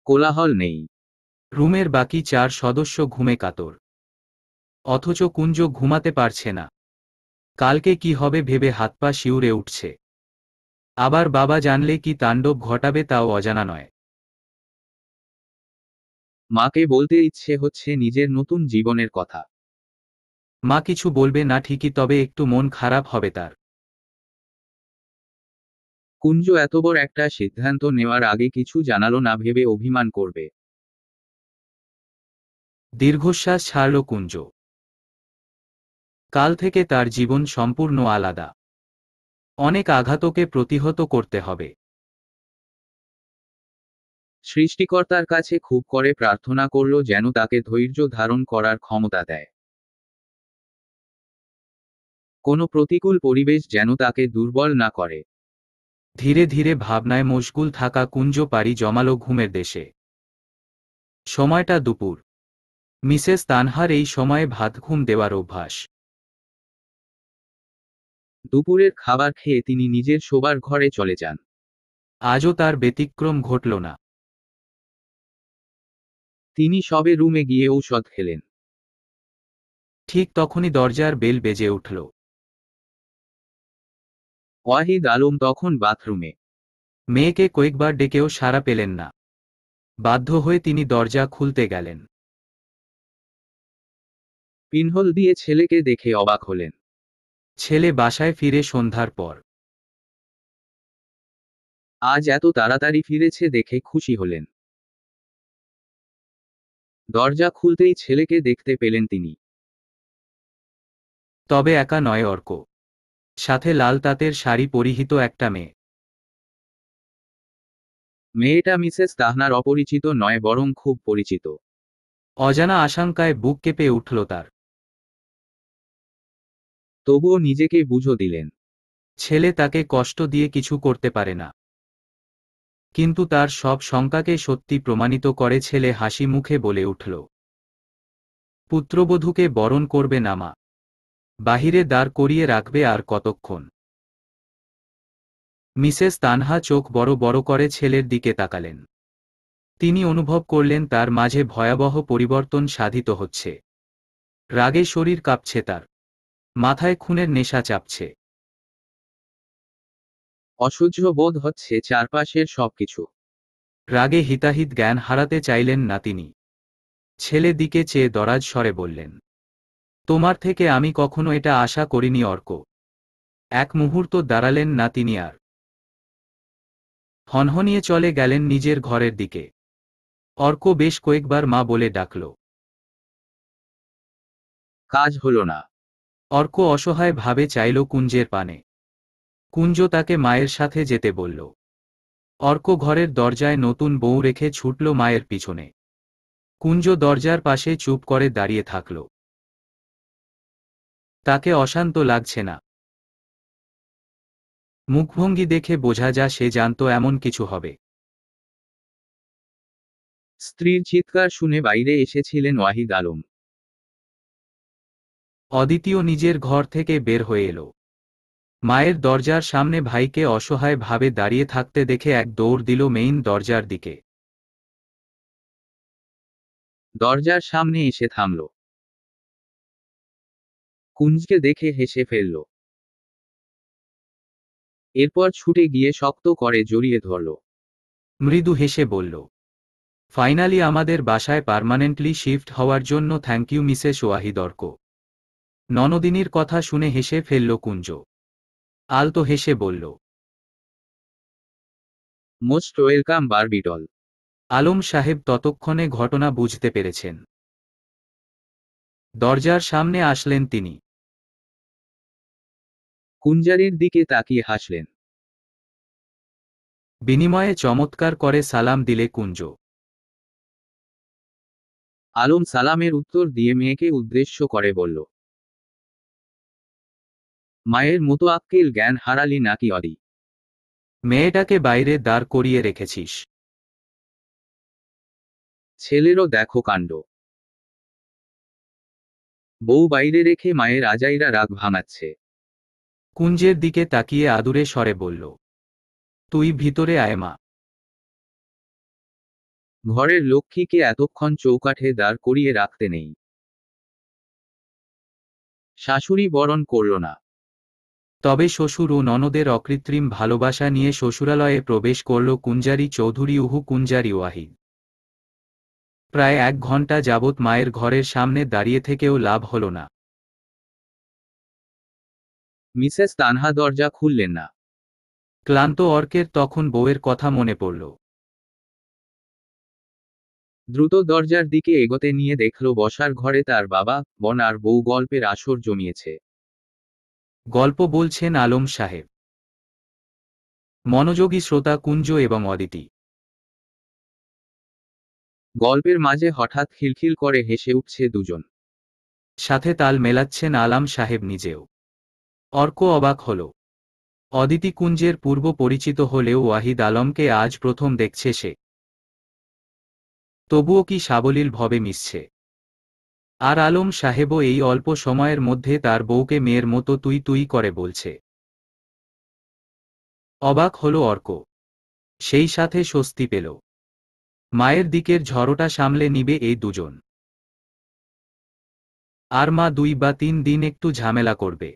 কোলাহল নেই রুমের বাকি চার সদস্য ঘুমে কাতর অথচ কুঞ্জ ঘুমাতে পারছে না কালকে কি হবে ভেবে হাত পা শিউরে উঠছে আবার বাবা জানলে কি তাণ্ডব ঘটাবে তাও অজানা নয় মাকে বলতে ইচ্ছে হচ্ছে নিজের নতুন জীবনের কথা মা কিছু বলবে না ঠিকই তবে একটু মন খারাপ হবে তার কুঞ্জ এত বড় একটা সিদ্ধান্ত নেওয়ার আগে কিছু জানালো না ভেবে অভিমান করবে দীর্ঘশ্বাস ছাড়ল কুঞ্জ কাল থেকে তার জীবন সম্পূর্ণ আলাদা অনেক আঘাতকে প্রতিহত করতে হবে সৃষ্টিকর্তার কাছে খুব করে প্রার্থনা করল যেন তাকে ধৈর্য ধারণ করার ক্ষমতা দেয় কোনো প্রতিকূল পরিবেশ যেন তাকে দুর্বল না করে ধীরে ধীরে ভাবনায় মশগুল থাকা কুঞ্জ পারি জমালো ঘুমের দেশে সময়টা দুপুর মিসেস তানহার এই সময়ে ভাত ঘুম দেওয়ার অভ্যাস দুপুরের খাবার খেয়ে তিনি নিজের শোবার ঘরে চলে যান আজও তার ব্যতিক্রম ঘটল না তিনি সবে রুমে গিয়ে ঔষধ খেলেন ঠিক তখনই দরজার বেল বেজে উঠল ওয়াহিদ আলম তখন বাথরুমে মেয়েকে কয়েকবার ডেকেও সাড়া পেলেন না বাধ্য হয়ে তিনি দরজা খুলতে গেলেন পিনহল দিয়ে ছেলেকে দেখে অবাক হলেন ছেলে বাসায় ফিরে সন্ধ্যার পর আজ এত তাড়াতাড়ি ফিরেছে দেখে খুশি হলেন দরজা খুলতেই ছেলেকে দেখতে পেলেন তিনি তবে একা নয় অর্ক সাথে লাল তাঁতের শাড়ি পরিহিত একটা মেয়ে মেয়েটা মিসেস তাহনার অপরিচিত নয় বরং খুব পরিচিত অজানা আশঙ্কায় বুক কেঁপে উঠল তার তবুও নিজেকে বুঝো দিলেন ছেলে তাকে কষ্ট দিয়ে কিছু করতে পারে না কিন্তু তার সব শঙ্কাকে সত্যি প্রমাণিত করে ছেলে হাসি মুখে বলে উঠল পুত্রবধূকে বরণ করবে না মা বাহিরে দাঁড় করিয়ে রাখবে আর কতক্ষণ মিসেস তানহা চোখ বড় বড় করে ছেলের দিকে তাকালেন তিনি অনুভব করলেন তার মাঝে ভয়াবহ পরিবর্তন সাধিত হচ্ছে রাগে শরীর কাঁপছে তার মাথায় খুনের নেশা চাপছে অসহ্য বোধ হচ্ছে চারপাশের সবকিছু রাগে হিতাহিত জ্ঞান হারাতে চাইলেন না তিনি ছেলে দিকে চেয়ে দরাজ স্বরে বললেন তোমার থেকে আমি কখনো এটা আশা করিনি অর্ক এক মুহূর্ত দাঁড়ালেন না তিনি আর হনহনিয়ে চলে গেলেন নিজের ঘরের দিকে অর্ক বেশ কয়েকবার মা বলে ডাকল কাজ হল না অর্ক অসহায় ভাবে চাইল কুঞ্জের পানে কুঞ্জ তাকে মায়ের সাথে যেতে বলল অর্ক ঘরের দরজায় নতুন বউ রেখে ছুটল মায়ের পিছনে কুঞ্জ দরজার পাশে চুপ করে দাঁড়িয়ে থাকল তাকে অশান্ত লাগছে না মুখভঙ্গি দেখে বোঝা যা সে জানত এমন কিছু হবে স্ত্রীর চিৎকার শুনে বাইরে এসেছিলেন ওয়াহিদ আলম অদিতীয় নিজের ঘর থেকে বের হয়ে এলো মায়ের দরজার সামনে ভাইকে অসহায় ভাবে দাঁড়িয়ে থাকতে দেখে এক দৌড় দিল মেইন দরজার দিকে দরজার সামনে এসে থামল কুঞ্জকে দেখে হেসে ফেলল এরপর ছুটে গিয়ে শক্ত করে জড়িয়ে ধরল মৃদু হেসে বলল ফাইনালি আমাদের বাসায় পার্মানেন্টলি শিফট হওয়ার জন্য থ্যাংক ইউ মিসেস ওয়াহিদর্ক ননদিনীর কথা শুনে হেসে ফেলল কুঞ্জ আলতো হেসে বলল মোস্ট ওয়েলকাম বারবিডল আলম সাহেব ততক্ষণে ঘটনা বুঝতে পেরেছেন দরজার সামনে আসলেন তিনি কুঞ্জারের দিকে তাকিয়ে হাসলেন বিনিময়ে চমৎকার করে সালাম দিলে কুঞ্জ আলম সালামের উত্তর দিয়ে মেয়েকে উদ্দেশ্য করে বলল মায়ের মতো আক্কেল জ্ঞান হারালি নাকি অদি মেয়েটাকে বাইরে দাঁড় করিয়ে রেখেছিস ছেলেরও দেখো কাণ্ড বউ বাইরে রেখে মায়ের আজাইরা রাগ ভাঙাচ্ছে কুঞ্জের দিকে তাকিয়ে আদুরে স্বরে বলল তুই ভিতরে আয় মা ঘরের লক্ষ্মীকে এতক্ষণ চৌকাঠে দাঁড় করিয়ে রাখতে নেই শাশুড়ি বরণ করল না তবে শ্বশুর ও ননদের অকৃত্রিম ভালোবাসা নিয়ে শ্বশুরালয়ে প্রবেশ করল কুঞ্জারি চৌধুরী উহু কুঞ্জারি ওয়াহি প্রায় এক ঘন্টা যাবৎ মায়ের ঘরের সামনে দাঁড়িয়ে থেকেও লাভ হল না মিসেস তানহা দরজা খুললেন না ক্লান্ত অর্কের তখন বউয়ের কথা মনে পড়ল দ্রুত দরজার দিকে এগোতে নিয়ে দেখল বসার ঘরে তার বাবা বন আর বউ গল্পের আসর জমিয়েছে গল্প বলছেন আলম সাহেব মনোযোগী শ্রোতা কুঞ্জ এবং অদিতি গল্পের মাঝে হঠাৎ খিলখিল করে হেসে উঠছে দুজন সাথে তাল মেলাচ্ছেন আলাম সাহেব নিজেও অর্ক অবাক হল অদিতি কুঞ্জের পূর্ব পরিচিত হলেও ওয়াহিদ আলমকে আজ প্রথম দেখছে সে তবুও কি সাবলীল ভবে মিশছে আর আলম সাহেবও এই অল্প সময়ের মধ্যে তার বউকে মেয়ের মতো তুই তুই করে বলছে অবাক হল অর্ক সেই সাথে স্বস্তি পেল মায়ের দিকের ঝড়টা সামলে নিবে এই দুজন আর মা দুই বা তিন দিন একটু ঝামেলা করবে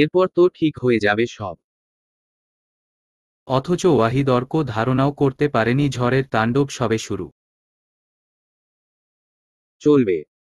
এরপর তো ঠিক হয়ে যাবে সব অথচ ওয়াহিদ অর্ক ধারণাও করতে পারেনি ঝড়ের তাণ্ডব সবে শুরু চলবে